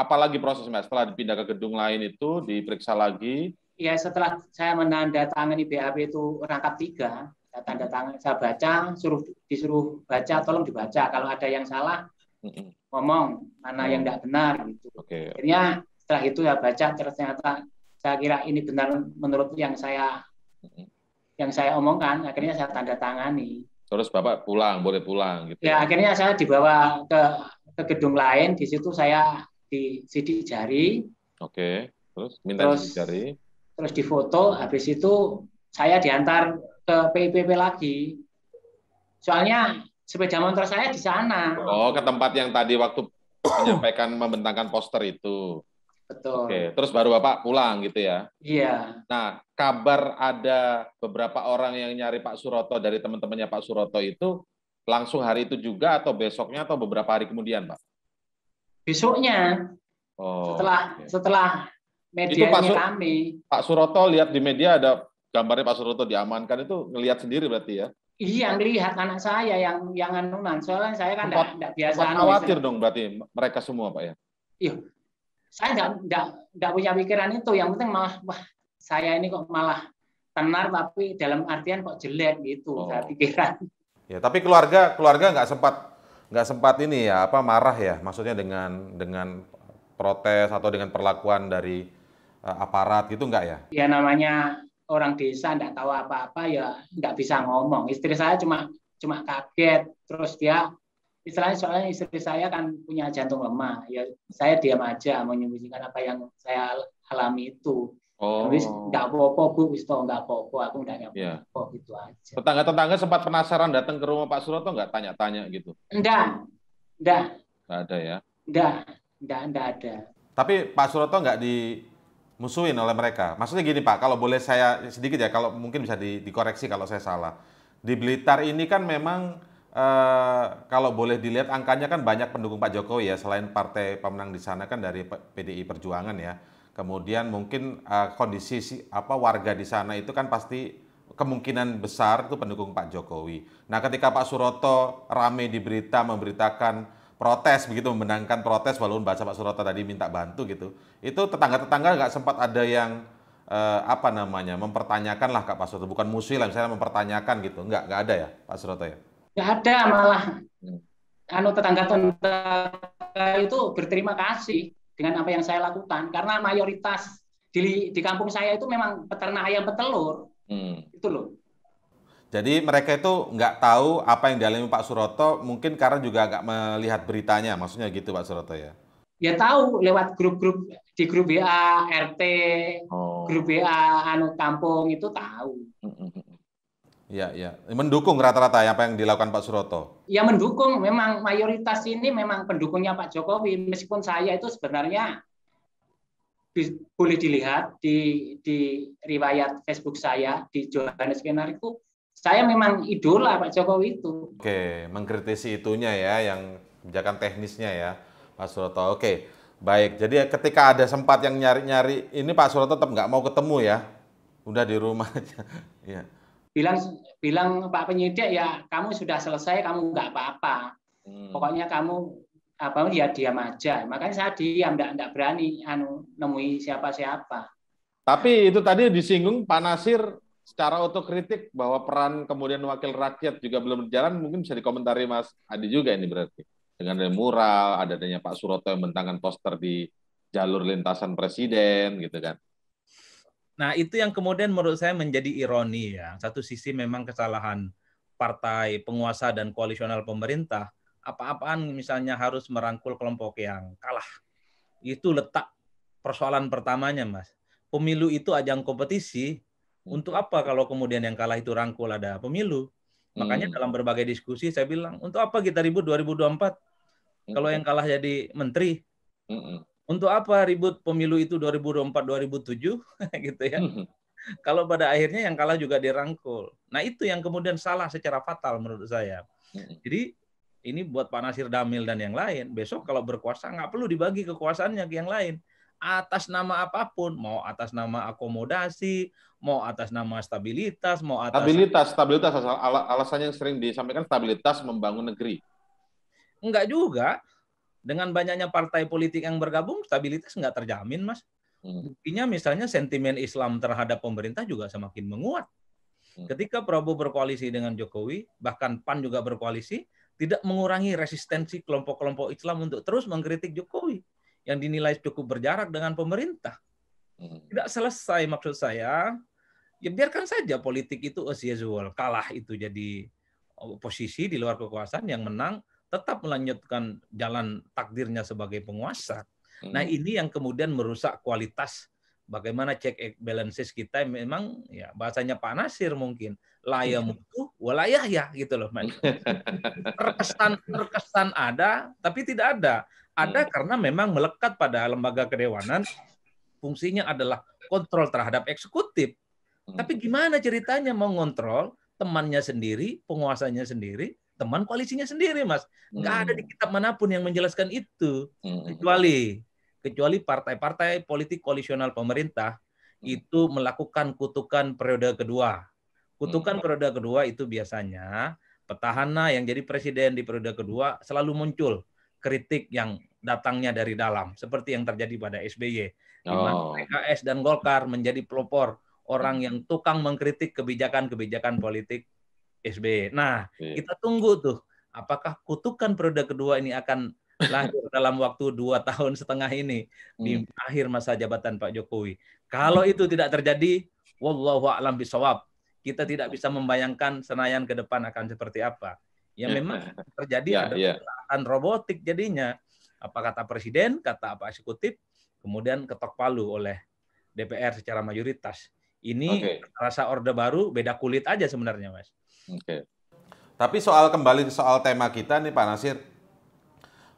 apalagi proses mbak setelah dipindah ke gedung lain itu diperiksa lagi Ya, setelah saya menandatangani BAP itu rangkap tiga, saya tanda tangan, saya baca, suruh disuruh baca, tolong dibaca. Kalau ada yang salah, ngomong mana yang tidak benar gitu. Okay. Akhirnya setelah itu ya baca, ternyata saya kira ini benar menurut yang saya yang saya omongkan. Akhirnya saya tanda tangani. Terus bapak pulang, boleh pulang gitu. Ya, ya akhirnya saya dibawa ke ke gedung lain. Di situ saya di sidik jari. Oke. Okay. Terus minta terus, jari terus difoto habis itu saya diantar ke PIPP lagi soalnya sepeda motor saya di sana oh ke tempat yang tadi waktu menyampaikan membentangkan poster itu Betul. Oke, terus baru Bapak pulang gitu ya? Iya. Nah, kabar ada beberapa orang yang nyari Pak Suroto dari teman-temannya Pak Suroto itu langsung hari itu juga atau besoknya atau beberapa hari kemudian, Pak? Besoknya. Oh. Setelah okay. setelah media Pak Sur kami. Pak Suroto lihat di media ada gambarnya Pak Suroto diamankan itu ngelihat sendiri berarti ya? Iya, ngelihat anak saya yang yang anunan. Soalnya saya kan tidak biasa. khawatir dong berarti mereka semua Pak ya? Iya. Saya tidak punya pikiran itu. Yang penting malah, wah saya ini kok malah tenar tapi dalam artian kok jelek gitu oh. saya pikiran. Ya, tapi keluarga keluarga nggak sempat nggak sempat ini ya apa marah ya maksudnya dengan dengan protes atau dengan perlakuan dari Eh, aparat gitu enggak ya? Ya namanya orang desa enggak tahu apa-apa ya enggak bisa ngomong. Istri saya cuma cuma kaget terus dia istilahnya soalnya istri saya kan punya jantung lemah ya saya diam aja menyembunyikan apa yang saya alami itu Oh. Terus nggak apa-apa bu, wis nggak apa-apa, aku nggak ya. apa-apa yeah. gitu aja. Tetangga-tetangga sempat penasaran datang ke rumah Pak Suroto nggak tanya-tanya gitu? Enggak, enggak. Enggak ada ya? Enggak, enggak, enggak ada. Tapi Pak Suroto nggak di musuhin oleh mereka. Maksudnya gini Pak, kalau boleh saya sedikit ya, kalau mungkin bisa di, dikoreksi kalau saya salah. Di Blitar ini kan memang eh, kalau boleh dilihat angkanya kan banyak pendukung Pak Jokowi ya, selain partai pemenang di sana kan dari PDI Perjuangan ya. Kemudian mungkin e, kondisi si, apa warga di sana itu kan pasti kemungkinan besar itu pendukung Pak Jokowi. Nah ketika Pak Suroto rame di berita memberitakan protes begitu membenangkan protes walaupun bahasa Pak Surata tadi minta bantu gitu itu tetangga-tetangga nggak sempat ada yang eh, apa namanya mempertanyakan lah Kak Pak Surata bukan musuh lah misalnya mempertanyakan gitu nggak nggak ada ya Pak Surata ya nggak ada malah anu tetangga-tetangga itu berterima kasih dengan apa yang saya lakukan karena mayoritas di di kampung saya itu memang peternak ayam petelur hmm. itu loh jadi mereka itu nggak tahu apa yang dialami Pak Suroto, mungkin karena juga nggak melihat beritanya, maksudnya gitu Pak Suroto ya? Ya tahu lewat grup-grup di grup BA RT, oh. grup BA anu kampung itu tahu. Ya, ya. Mendukung rata-rata apa yang dilakukan Pak Suroto? Ya mendukung. Memang mayoritas ini memang pendukungnya Pak Jokowi. Meskipun saya itu sebenarnya boleh dilihat di di riwayat Facebook saya di Johannes Kenariku saya memang idola Pak Jokowi itu. Oke, mengkritisi itunya ya, yang kebijakan teknisnya ya, Pak Suroto. Oke, baik. Jadi ketika ada sempat yang nyari-nyari, ini Pak Suroto tetap nggak mau ketemu ya? Udah di rumah aja. ya. Bilang bilang Pak penyidik ya, kamu sudah selesai, kamu nggak apa-apa. Hmm. Pokoknya kamu apa ya diam aja. Makanya saya diam, nggak berani anu nemui siapa-siapa. Tapi itu tadi disinggung Pak Nasir secara otokritik bahwa peran kemudian wakil rakyat juga belum berjalan mungkin bisa dikomentari Mas Adi juga ini berarti dengan ada mural, ada adanya Pak Suroto yang bentangkan poster di jalur lintasan presiden gitu kan. Nah, itu yang kemudian menurut saya menjadi ironi ya. Satu sisi memang kesalahan partai penguasa dan koalisional pemerintah apa-apaan misalnya harus merangkul kelompok yang kalah. Itu letak persoalan pertamanya, Mas. Pemilu itu ajang kompetisi, untuk apa kalau kemudian yang kalah itu rangkul ada pemilu? Makanya hmm. dalam berbagai diskusi saya bilang, untuk apa kita ribut 2024 hmm. kalau yang hmm. kalah jadi menteri? Hmm. Untuk apa ribut pemilu itu 2024 2007 gitu ya? Hmm. Kalau pada akhirnya yang kalah juga dirangkul. Nah, itu yang kemudian salah secara fatal menurut saya. Hmm. Jadi ini buat Pak Nasir Damil dan yang lain, besok kalau berkuasa nggak perlu dibagi kekuasaannya ke yang lain atas nama apapun, mau atas nama akomodasi, mau atas nama stabilitas, mau atas stabilitas, stabilitas al alasannya yang sering disampaikan stabilitas membangun negeri. Enggak juga. Dengan banyaknya partai politik yang bergabung, stabilitas enggak terjamin, Mas. Hmm. Buktinya misalnya sentimen Islam terhadap pemerintah juga semakin menguat. Hmm. Ketika Prabowo berkoalisi dengan Jokowi, bahkan PAN juga berkoalisi, tidak mengurangi resistensi kelompok-kelompok Islam untuk terus mengkritik Jokowi yang dinilai cukup berjarak dengan pemerintah. Hmm. Tidak selesai maksud saya. Ya biarkan saja politik itu as usual, kalah itu jadi posisi di luar kekuasaan yang menang tetap melanjutkan jalan takdirnya sebagai penguasa. Hmm. Nah, ini yang kemudian merusak kualitas bagaimana check and balances kita memang ya bahasanya Pak Nasir mungkin layamutu hmm. walayah ya gitu loh. terkesan terkesan ada tapi tidak ada. Ada iya. karena memang melekat pada lembaga kedewanan fungsinya adalah kontrol terhadap eksekutif. Hmm. Tapi gimana ceritanya mengontrol temannya sendiri, penguasanya sendiri, teman koalisinya sendiri, Mas. Nggak ada di hmm. kitab manapun yang menjelaskan itu hmm. kecuali kecuali partai-partai politik koalisional pemerintah itu melakukan kutukan periode kedua. Kutukan periode kedua itu biasanya petahana yang jadi presiden di periode kedua selalu muncul kritik yang datangnya dari dalam seperti yang terjadi pada SBY oh. PKS dan Golkar menjadi pelopor orang yang tukang mengkritik kebijakan-kebijakan politik SBY. Nah, kita tunggu tuh apakah kutukan periode kedua ini akan lahir dalam waktu dua tahun setengah ini hmm. di akhir masa jabatan Pak Jokowi. Kalau itu tidak terjadi, wallahu a'lam bisawab. Kita tidak hmm. bisa membayangkan Senayan ke depan akan seperti apa. Ya, ya memang terjadi yeah, ada yeah. Ya. robotik jadinya. Apa kata presiden, kata apa eksekutif, kemudian ketok palu oleh DPR secara mayoritas. Ini okay. rasa orde baru beda kulit aja sebenarnya, Mas. Oke. Okay. Tapi soal kembali soal tema kita nih Pak Nasir,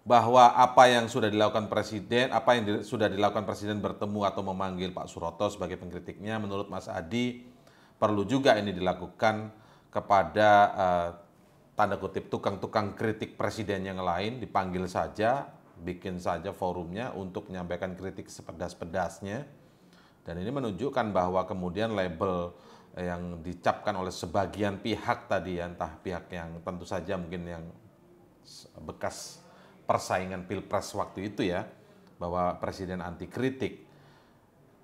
bahwa apa yang sudah dilakukan presiden, apa yang di, sudah dilakukan presiden bertemu atau memanggil Pak Suroto sebagai pengkritiknya, menurut Mas Adi perlu juga ini dilakukan kepada uh, tanda kutip tukang-tukang kritik presiden yang lain dipanggil saja, bikin saja forumnya untuk menyampaikan kritik sepedas-pedasnya. Dan ini menunjukkan bahwa kemudian label yang dicapkan oleh sebagian pihak tadi, entah pihak yang tentu saja mungkin yang bekas persaingan pilpres waktu itu ya, bahwa presiden anti kritik.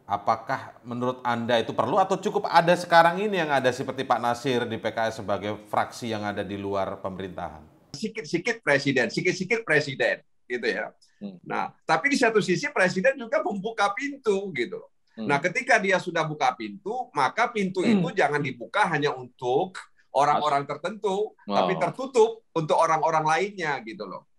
Apakah menurut Anda itu perlu atau cukup ada sekarang ini yang ada seperti Pak Nasir di PKS sebagai fraksi yang ada di luar pemerintahan? Sikit-sikit presiden, sikit-sikit presiden gitu ya. Hmm. Nah, tapi di satu sisi presiden juga membuka pintu gitu hmm. Nah, ketika dia sudah buka pintu, maka pintu hmm. itu jangan dibuka hanya untuk orang-orang tertentu, wow. tapi tertutup untuk orang-orang lainnya gitu loh.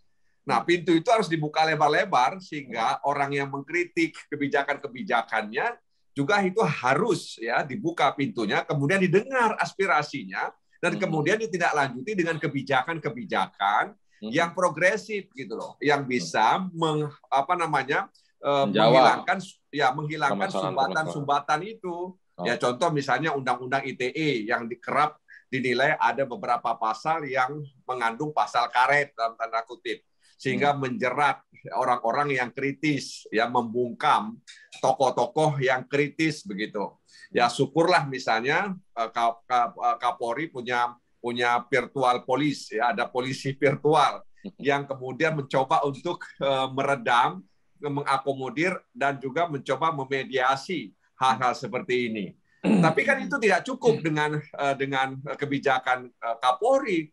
Nah, pintu itu harus dibuka lebar-lebar sehingga orang yang mengkritik kebijakan-kebijakannya juga itu harus ya dibuka pintunya, kemudian didengar aspirasinya dan hmm. kemudian ditindaklanjuti dengan kebijakan-kebijakan hmm. yang progresif gitu loh, yang hmm. bisa meng, apa namanya eh, Menjawab. menghilangkan ya menghilangkan sumbatan-sumbatan itu. Oh. Ya contoh misalnya undang-undang ITE yang dikerap dinilai ada beberapa pasal yang mengandung pasal karet dalam tanda kutip sehingga hmm. menjerat orang-orang yang kritis, yang membungkam tokoh-tokoh yang kritis begitu. Ya hmm. syukurlah misalnya eh, eh, Kapolri punya punya virtual polis, ya ada polisi virtual hmm. yang kemudian mencoba untuk eh, meredam, mengakomodir dan juga mencoba memediasi hal-hal seperti ini. Tapi kan itu tidak cukup dengan dengan kebijakan Kapolri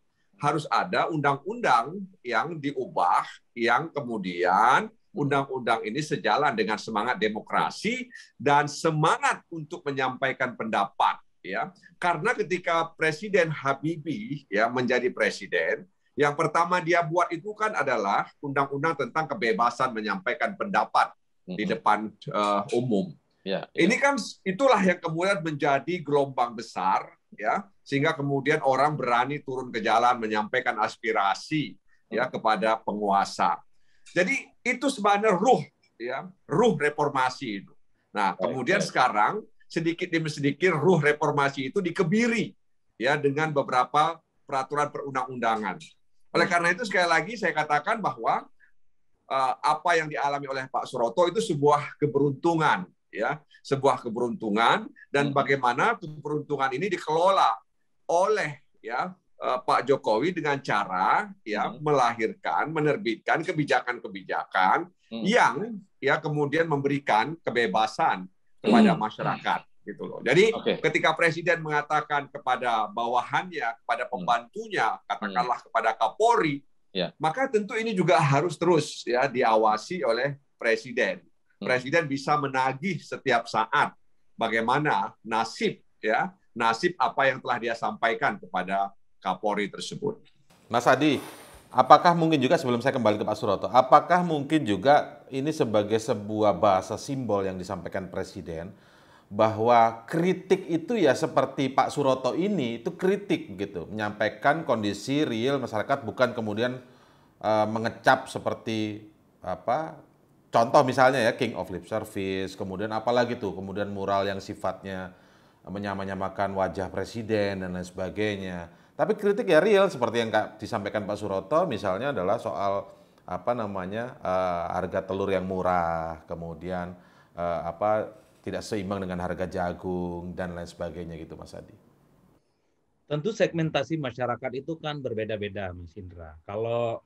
harus ada undang-undang yang diubah yang kemudian undang-undang ini sejalan dengan semangat demokrasi dan semangat untuk menyampaikan pendapat ya karena ketika presiden Habibie ya menjadi presiden yang pertama dia buat itu kan adalah undang-undang tentang kebebasan menyampaikan pendapat di depan uh, umum. Yeah, yeah. Ini kan itulah yang kemudian menjadi gelombang besar ya sehingga kemudian orang berani turun ke jalan menyampaikan aspirasi ya kepada penguasa. Jadi itu sebenarnya ruh ya, ruh reformasi itu. Nah, kemudian sekarang sedikit demi sedikit ruh reformasi itu dikebiri ya dengan beberapa peraturan perundang-undangan. Oleh karena itu sekali lagi saya katakan bahwa eh, apa yang dialami oleh Pak Suroto itu sebuah keberuntungan ya sebuah keberuntungan dan hmm. bagaimana keberuntungan ini dikelola oleh ya eh, Pak Jokowi dengan cara ya hmm. melahirkan, menerbitkan kebijakan-kebijakan hmm. yang ya kemudian memberikan kebebasan kepada masyarakat gitu loh. Jadi okay. ketika presiden mengatakan kepada bawahannya, kepada pembantunya, katakanlah kepada Kapolri, yeah. maka tentu ini juga harus terus ya diawasi oleh presiden. Hmm. Presiden bisa menagih setiap saat bagaimana nasib ya nasib apa yang telah dia sampaikan kepada Kapolri tersebut. Mas Adi, apakah mungkin juga sebelum saya kembali ke Pak Suroto, apakah mungkin juga ini sebagai sebuah bahasa simbol yang disampaikan Presiden bahwa kritik itu ya seperti Pak Suroto ini itu kritik gitu, menyampaikan kondisi real masyarakat bukan kemudian uh, mengecap seperti apa contoh misalnya ya King of Lip Service, kemudian apalagi tuh, kemudian mural yang sifatnya menyamakan wajah presiden dan lain sebagainya. Tapi kritik ya real seperti yang disampaikan Pak Suroto misalnya adalah soal apa namanya uh, harga telur yang murah, kemudian uh, apa tidak seimbang dengan harga jagung dan lain sebagainya gitu Mas Adi. Tentu segmentasi masyarakat itu kan berbeda-beda Mas Indra. Kalau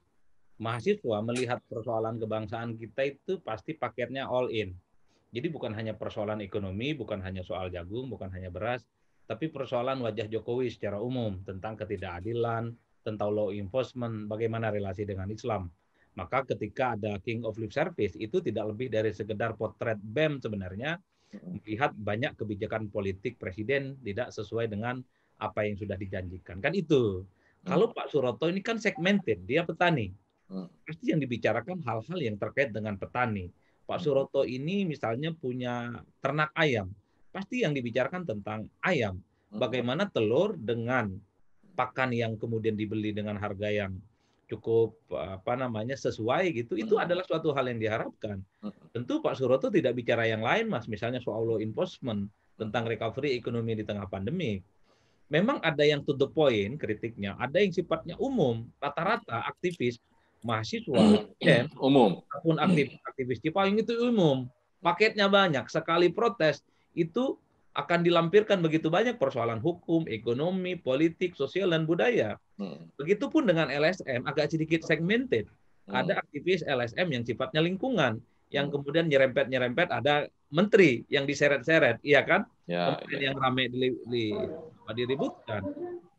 mahasiswa melihat persoalan kebangsaan kita itu pasti paketnya all in. Jadi bukan hanya persoalan ekonomi, bukan hanya soal jagung, bukan hanya beras, tapi persoalan wajah Jokowi secara umum tentang ketidakadilan, tentang law enforcement, bagaimana relasi dengan Islam. Maka ketika ada King of Lip Service itu tidak lebih dari sekedar potret BEM sebenarnya melihat banyak kebijakan politik presiden tidak sesuai dengan apa yang sudah dijanjikan. Kan itu. Kalau mm. Pak Suroto ini kan segmented, dia petani. Hmm. pasti yang dibicarakan hal-hal yang terkait dengan petani. Pak hmm. Suroto ini misalnya punya ternak ayam, pasti yang dibicarakan tentang ayam. Hmm. Bagaimana telur dengan pakan yang kemudian dibeli dengan harga yang cukup apa namanya sesuai gitu, itu adalah suatu hal yang diharapkan. Tentu Pak Suroto tidak bicara yang lain, Mas, misalnya soal low enforcement tentang recovery ekonomi di tengah pandemi memang ada yang to the point kritiknya, ada yang sifatnya umum, rata-rata aktivis mahasiswa, dan hmm. umum, pun hmm. aktif, aktivis di payung itu umum. Paketnya banyak. Sekali protes itu akan dilampirkan begitu banyak persoalan hukum, ekonomi, politik, sosial dan budaya. Hmm. Begitupun dengan LSM agak sedikit segmented. Ada aktivis LSM yang sifatnya lingkungan, yang kemudian nyerempet-nyerempet ada menteri yang diseret-seret, iya kan? Ya, ya. yang ramai di, di, diributkan.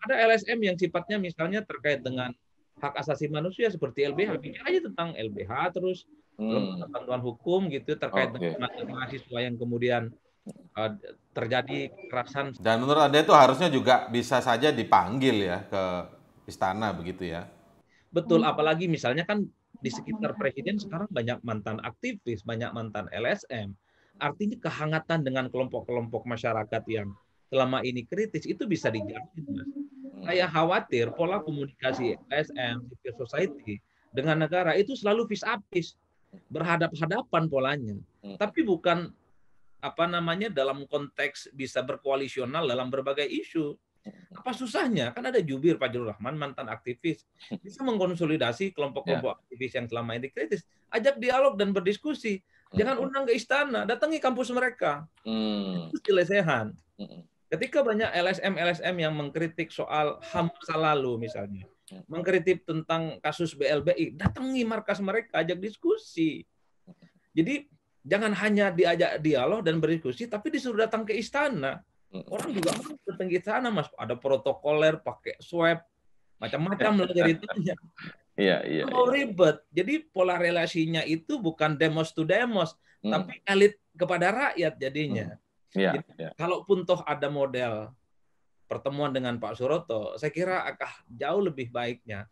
Ada LSM yang sifatnya misalnya terkait dengan hak asasi manusia seperti LBH. bicara aja tentang LBH terus hmm. bantuan hukum gitu terkait okay. dengan mahasiswa yang kemudian uh, terjadi kekerasan. Dan menurut Anda itu harusnya juga bisa saja dipanggil ya ke istana begitu ya. Betul, hmm. apalagi misalnya kan di sekitar presiden sekarang banyak mantan aktivis, banyak mantan LSM. Artinya kehangatan dengan kelompok-kelompok masyarakat yang selama ini kritis itu bisa dijamin, Mas saya khawatir pola komunikasi LSM, civil society dengan negara itu selalu vis vis berhadap-hadapan polanya. Hmm. Tapi bukan apa namanya dalam konteks bisa berkoalisional dalam berbagai isu. Hmm. Apa susahnya? Kan ada jubir Pak Fajrul Rahman, mantan aktivis. Hmm. Bisa mengkonsolidasi kelompok-kelompok yeah. aktivis yang selama ini kritis. Ajak dialog dan berdiskusi. Jangan undang ke istana, datangi kampus mereka. Hmm. Itu pelecehan. Ketika banyak LSM-LSM yang mengkritik soal HAM masa lalu misalnya, mengkritik tentang kasus BLBI, datangi markas mereka, ajak diskusi. Jadi jangan hanya diajak dialog dan berdiskusi, tapi disuruh datang ke istana. Orang juga harus datang ke istana, Mas. Ada protokoler, pakai swab, macam-macam lah itu. Iya, iya. Mau iya. ribet. Jadi pola relasinya itu bukan demos to demos, hmm. tapi elit kepada rakyat jadinya. Hmm. Yeah, yeah. Kalaupun toh ada model pertemuan dengan Pak Suroto, saya kira akan jauh lebih baiknya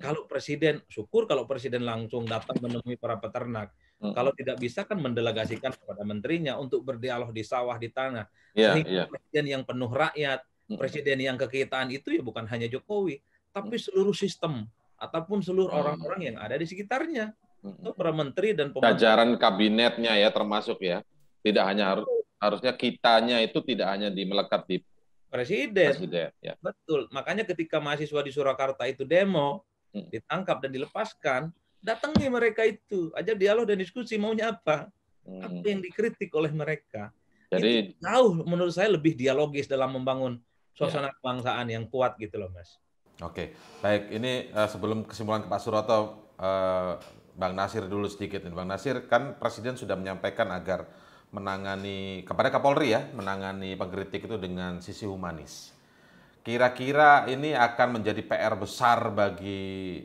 kalau presiden syukur kalau presiden langsung datang menemui para peternak. Kalau tidak bisa kan mendelegasikan kepada menterinya untuk berdialog di sawah di tanah. Yeah, iya, iya. presiden yang penuh rakyat, presiden yang kekitaan itu ya bukan hanya Jokowi, tapi seluruh sistem ataupun seluruh orang-orang yang ada di sekitarnya. Itu para menteri dan pemerintah. Jajaran kabinetnya ya termasuk ya. Tidak hanya harus harusnya kitanya itu tidak hanya di melekat di presiden. presiden ya. Betul. Makanya ketika mahasiswa di Surakarta itu demo, hmm. ditangkap dan dilepaskan, datangi mereka itu, aja dialog dan diskusi maunya apa? Hmm. Apa yang dikritik oleh mereka? Jadi itu jauh menurut saya lebih dialogis dalam membangun suasana ya. kebangsaan yang kuat gitu loh, Mas. Oke, baik. Ini uh, sebelum kesimpulan ke Pak Suroto, uh, Bang Nasir dulu sedikit. Bang Nasir, kan Presiden sudah menyampaikan agar menangani kepada Kapolri ya, menangani pengkritik itu dengan sisi humanis. Kira-kira ini akan menjadi PR besar bagi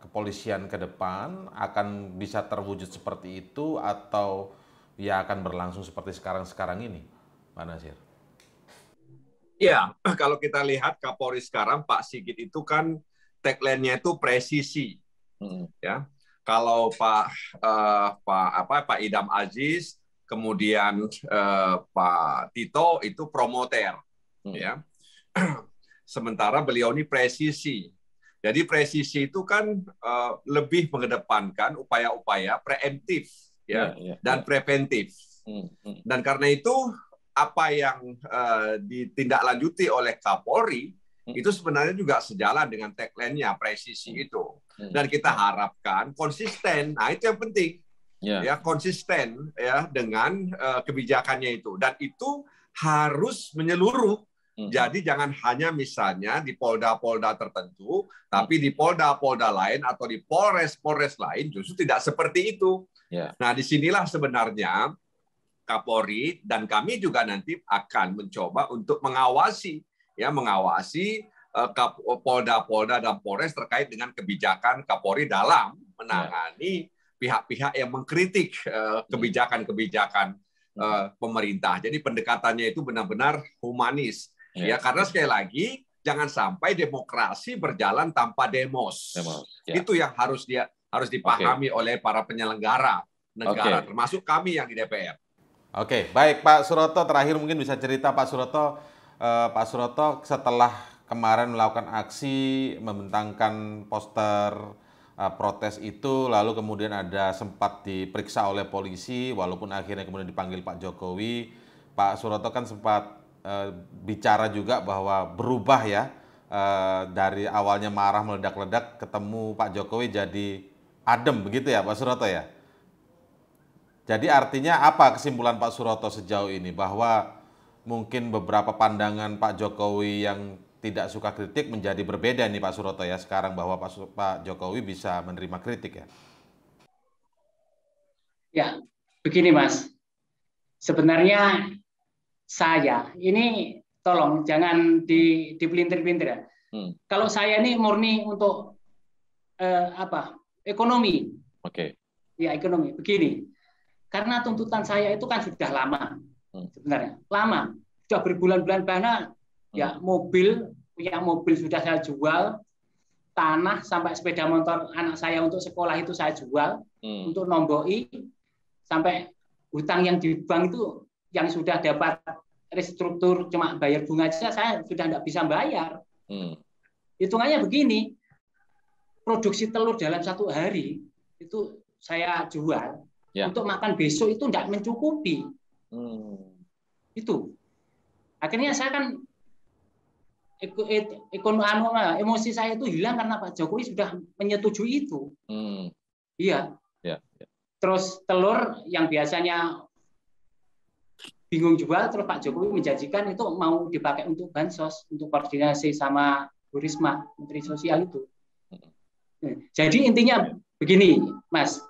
kepolisian ke depan akan bisa terwujud seperti itu atau ya akan berlangsung seperti sekarang-sekarang ini, Pak Nasir? Ya, kalau kita lihat Kapolri sekarang Pak Sigit itu kan tagline-nya itu presisi. Hmm. Ya. Kalau Pak uh, Pak apa Pak Idam Aziz kemudian eh, Pak Tito itu promoter hmm. ya sementara beliau ini presisi jadi presisi itu kan eh, lebih mengedepankan upaya-upaya preemptif ya, ya, ya dan ya. preventif hmm. Hmm. dan karena itu apa yang eh, ditindaklanjuti oleh Kapolri hmm. itu sebenarnya juga sejalan dengan tagline-nya presisi hmm. itu hmm. dan kita harapkan konsisten nah itu yang penting yeah. ya konsisten ya dengan uh, kebijakannya itu dan itu harus menyeluruh hmm. jadi jangan hanya misalnya di polda-polda tertentu, tapi hmm. di polda-polda lain atau di polres-polres lain justru tidak seperti itu. Yeah. Nah disinilah sebenarnya Kapolri dan kami juga nanti akan mencoba untuk mengawasi, ya mengawasi eh, polda-polda dan polres terkait dengan kebijakan Kapolri dalam ya. menangani pihak-pihak yang mengkritik eh, hmm. kebijakan-kebijakan eh, hmm. pemerintah. Jadi pendekatannya itu benar-benar humanis. Ya. ya, karena sekali lagi jangan sampai demokrasi berjalan tanpa demos. demos ya. Itu yang harus dia harus dipahami okay. oleh para penyelenggara negara, okay. termasuk kami yang di DPR. Oke, okay. baik Pak Suroto. Terakhir mungkin bisa cerita Pak Suroto. Eh, Pak Suroto setelah kemarin melakukan aksi membentangkan poster Eh, protes itu lalu kemudian ada sempat diperiksa oleh polisi walaupun akhirnya kemudian dipanggil Pak Jokowi Pak Suroto kan sempat uh, bicara juga bahwa berubah ya uh, dari awalnya marah meledak-ledak ketemu Pak Jokowi jadi adem begitu ya Pak Suroto ya jadi artinya apa kesimpulan Pak Suroto sejauh ini bahwa mungkin beberapa pandangan Pak Jokowi yang tidak suka kritik menjadi berbeda nih Pak Suroto ya sekarang bahwa Pak, Pak Jokowi bisa menerima kritik ya? Ya, begini Mas. Sebenarnya saya ini tolong jangan di dipelintir-pelintir ya. Hmm. Kalau saya ini murni untuk eh, apa? Ekonomi. Oke. Okay. Ya ekonomi. Begini, karena tuntutan saya itu kan sudah lama hmm. sebenarnya, lama sudah berbulan-bulan bahkan ya hmm. mobil punya mobil sudah saya jual tanah sampai sepeda motor anak saya untuk sekolah itu saya jual hmm. untuk nomboi sampai hutang yang di bank itu yang sudah dapat restruktur cuma bayar bunga saja saya sudah tidak bisa bayar hmm. hitungannya begini produksi telur dalam satu hari itu saya jual ya. untuk makan besok itu tidak mencukupi hmm. itu akhirnya saya kan ekonomi anu, emosi saya itu hilang karena Pak Jokowi sudah menyetujui itu. Hmm. Iya. Ya, ya. Terus telur yang biasanya bingung jual, terus Pak Jokowi menjanjikan itu mau dipakai untuk bansos, untuk koordinasi sama Bu Risma, Menteri Sosial itu. Hmm. Jadi intinya begini, Mas,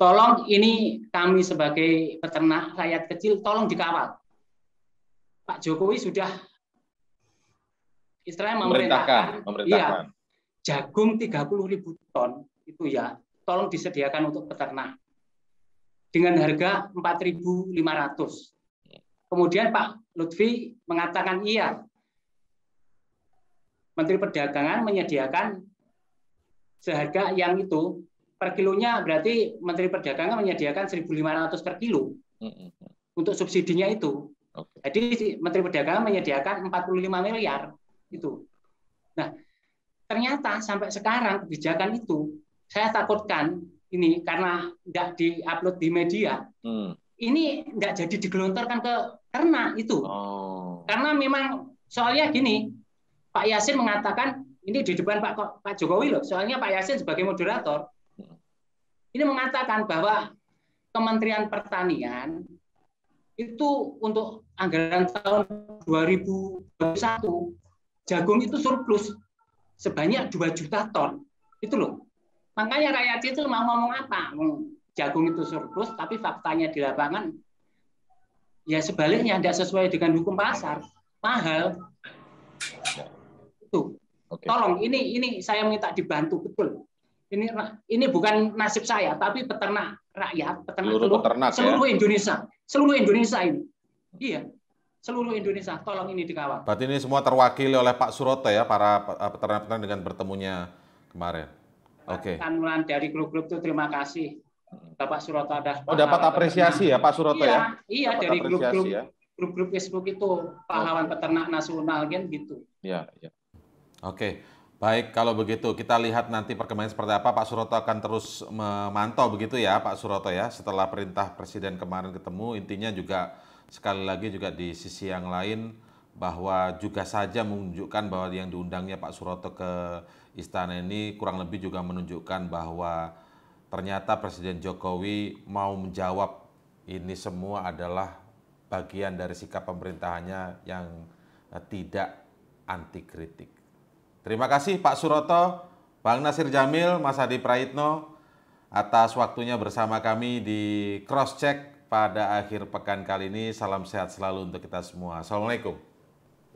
tolong ini kami sebagai peternak rakyat kecil tolong dikawal. Pak Jokowi sudah istilahnya memerintahkan, memerintahkan. Iya, jagung 30 ribu ton itu ya tolong disediakan untuk peternak dengan harga 4.500. Kemudian Pak Lutfi mengatakan iya. Menteri Perdagangan menyediakan seharga yang itu per kilonya berarti Menteri Perdagangan menyediakan 1.500 per kilo untuk subsidinya itu. Jadi Menteri Perdagangan menyediakan 45 miliar itu. Nah, ternyata sampai sekarang kebijakan itu saya takutkan ini karena nggak diupload di media. Hmm. Ini nggak jadi digelontorkan ke ternak itu. Oh. Karena memang soalnya gini, Pak Yasin mengatakan ini di depan Pak Pak Jokowi loh. Soalnya Pak Yasin sebagai moderator hmm. ini mengatakan bahwa Kementerian Pertanian itu untuk anggaran tahun 2021 jagung itu surplus sebanyak 2 juta ton. Itu loh. Makanya rakyat itu mau ngomong apa? Hmm, jagung itu surplus, tapi faktanya di lapangan ya sebaliknya tidak sesuai dengan hukum pasar, mahal. Itu. Okay. Tolong ini ini saya minta dibantu betul. Ini ini bukan nasib saya, tapi peternak rakyat, peternak seluruh, peternak, ya. seluruh ya? Indonesia, seluruh Indonesia ini. Iya seluruh Indonesia. Tolong ini dikawal. Berarti ini semua terwakili oleh Pak Suroto ya, para peternak-peternak eh, dengan bertemunya kemarin. Oke. Okay. Tanulan dari grup-grup itu terima kasih. Bapak Suroto ada. Oh, dapat apresiasi ya Pak Suroto iya, ya? Iya, dapat dari grup-grup ya. grup-grup Facebook itu pahlawan okay. peternak nasional kan gitu. Iya, iya. Oke. Okay. Baik, kalau begitu kita lihat nanti perkembangan seperti apa. Pak Suroto akan terus memantau begitu ya Pak Suroto ya setelah perintah Presiden kemarin ketemu. Intinya juga sekali lagi juga di sisi yang lain bahwa juga saja menunjukkan bahwa yang diundangnya Pak Suroto ke istana ini kurang lebih juga menunjukkan bahwa ternyata Presiden Jokowi mau menjawab ini semua adalah bagian dari sikap pemerintahannya yang eh, tidak anti kritik. Terima kasih Pak Suroto, Bang Nasir Jamil, Mas Adi Praitno atas waktunya bersama kami di Cross Check pada akhir pekan kali ini. Salam sehat selalu untuk kita semua. Assalamualaikum.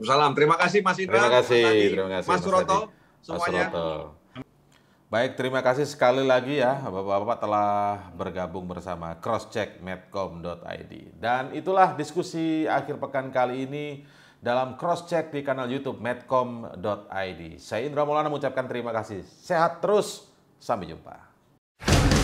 Salam. Terima kasih Mas Indra. Terima kasih. terima kasih, Mas Suroto. Mas Suroto. Baik, terima kasih sekali lagi ya Bapak-Bapak telah bergabung bersama crosscheck.medcom.id. Dan itulah diskusi akhir pekan kali ini dalam crosscheck di kanal YouTube medcom.id. Saya Indra Maulana mengucapkan terima kasih. Sehat terus, sampai jumpa.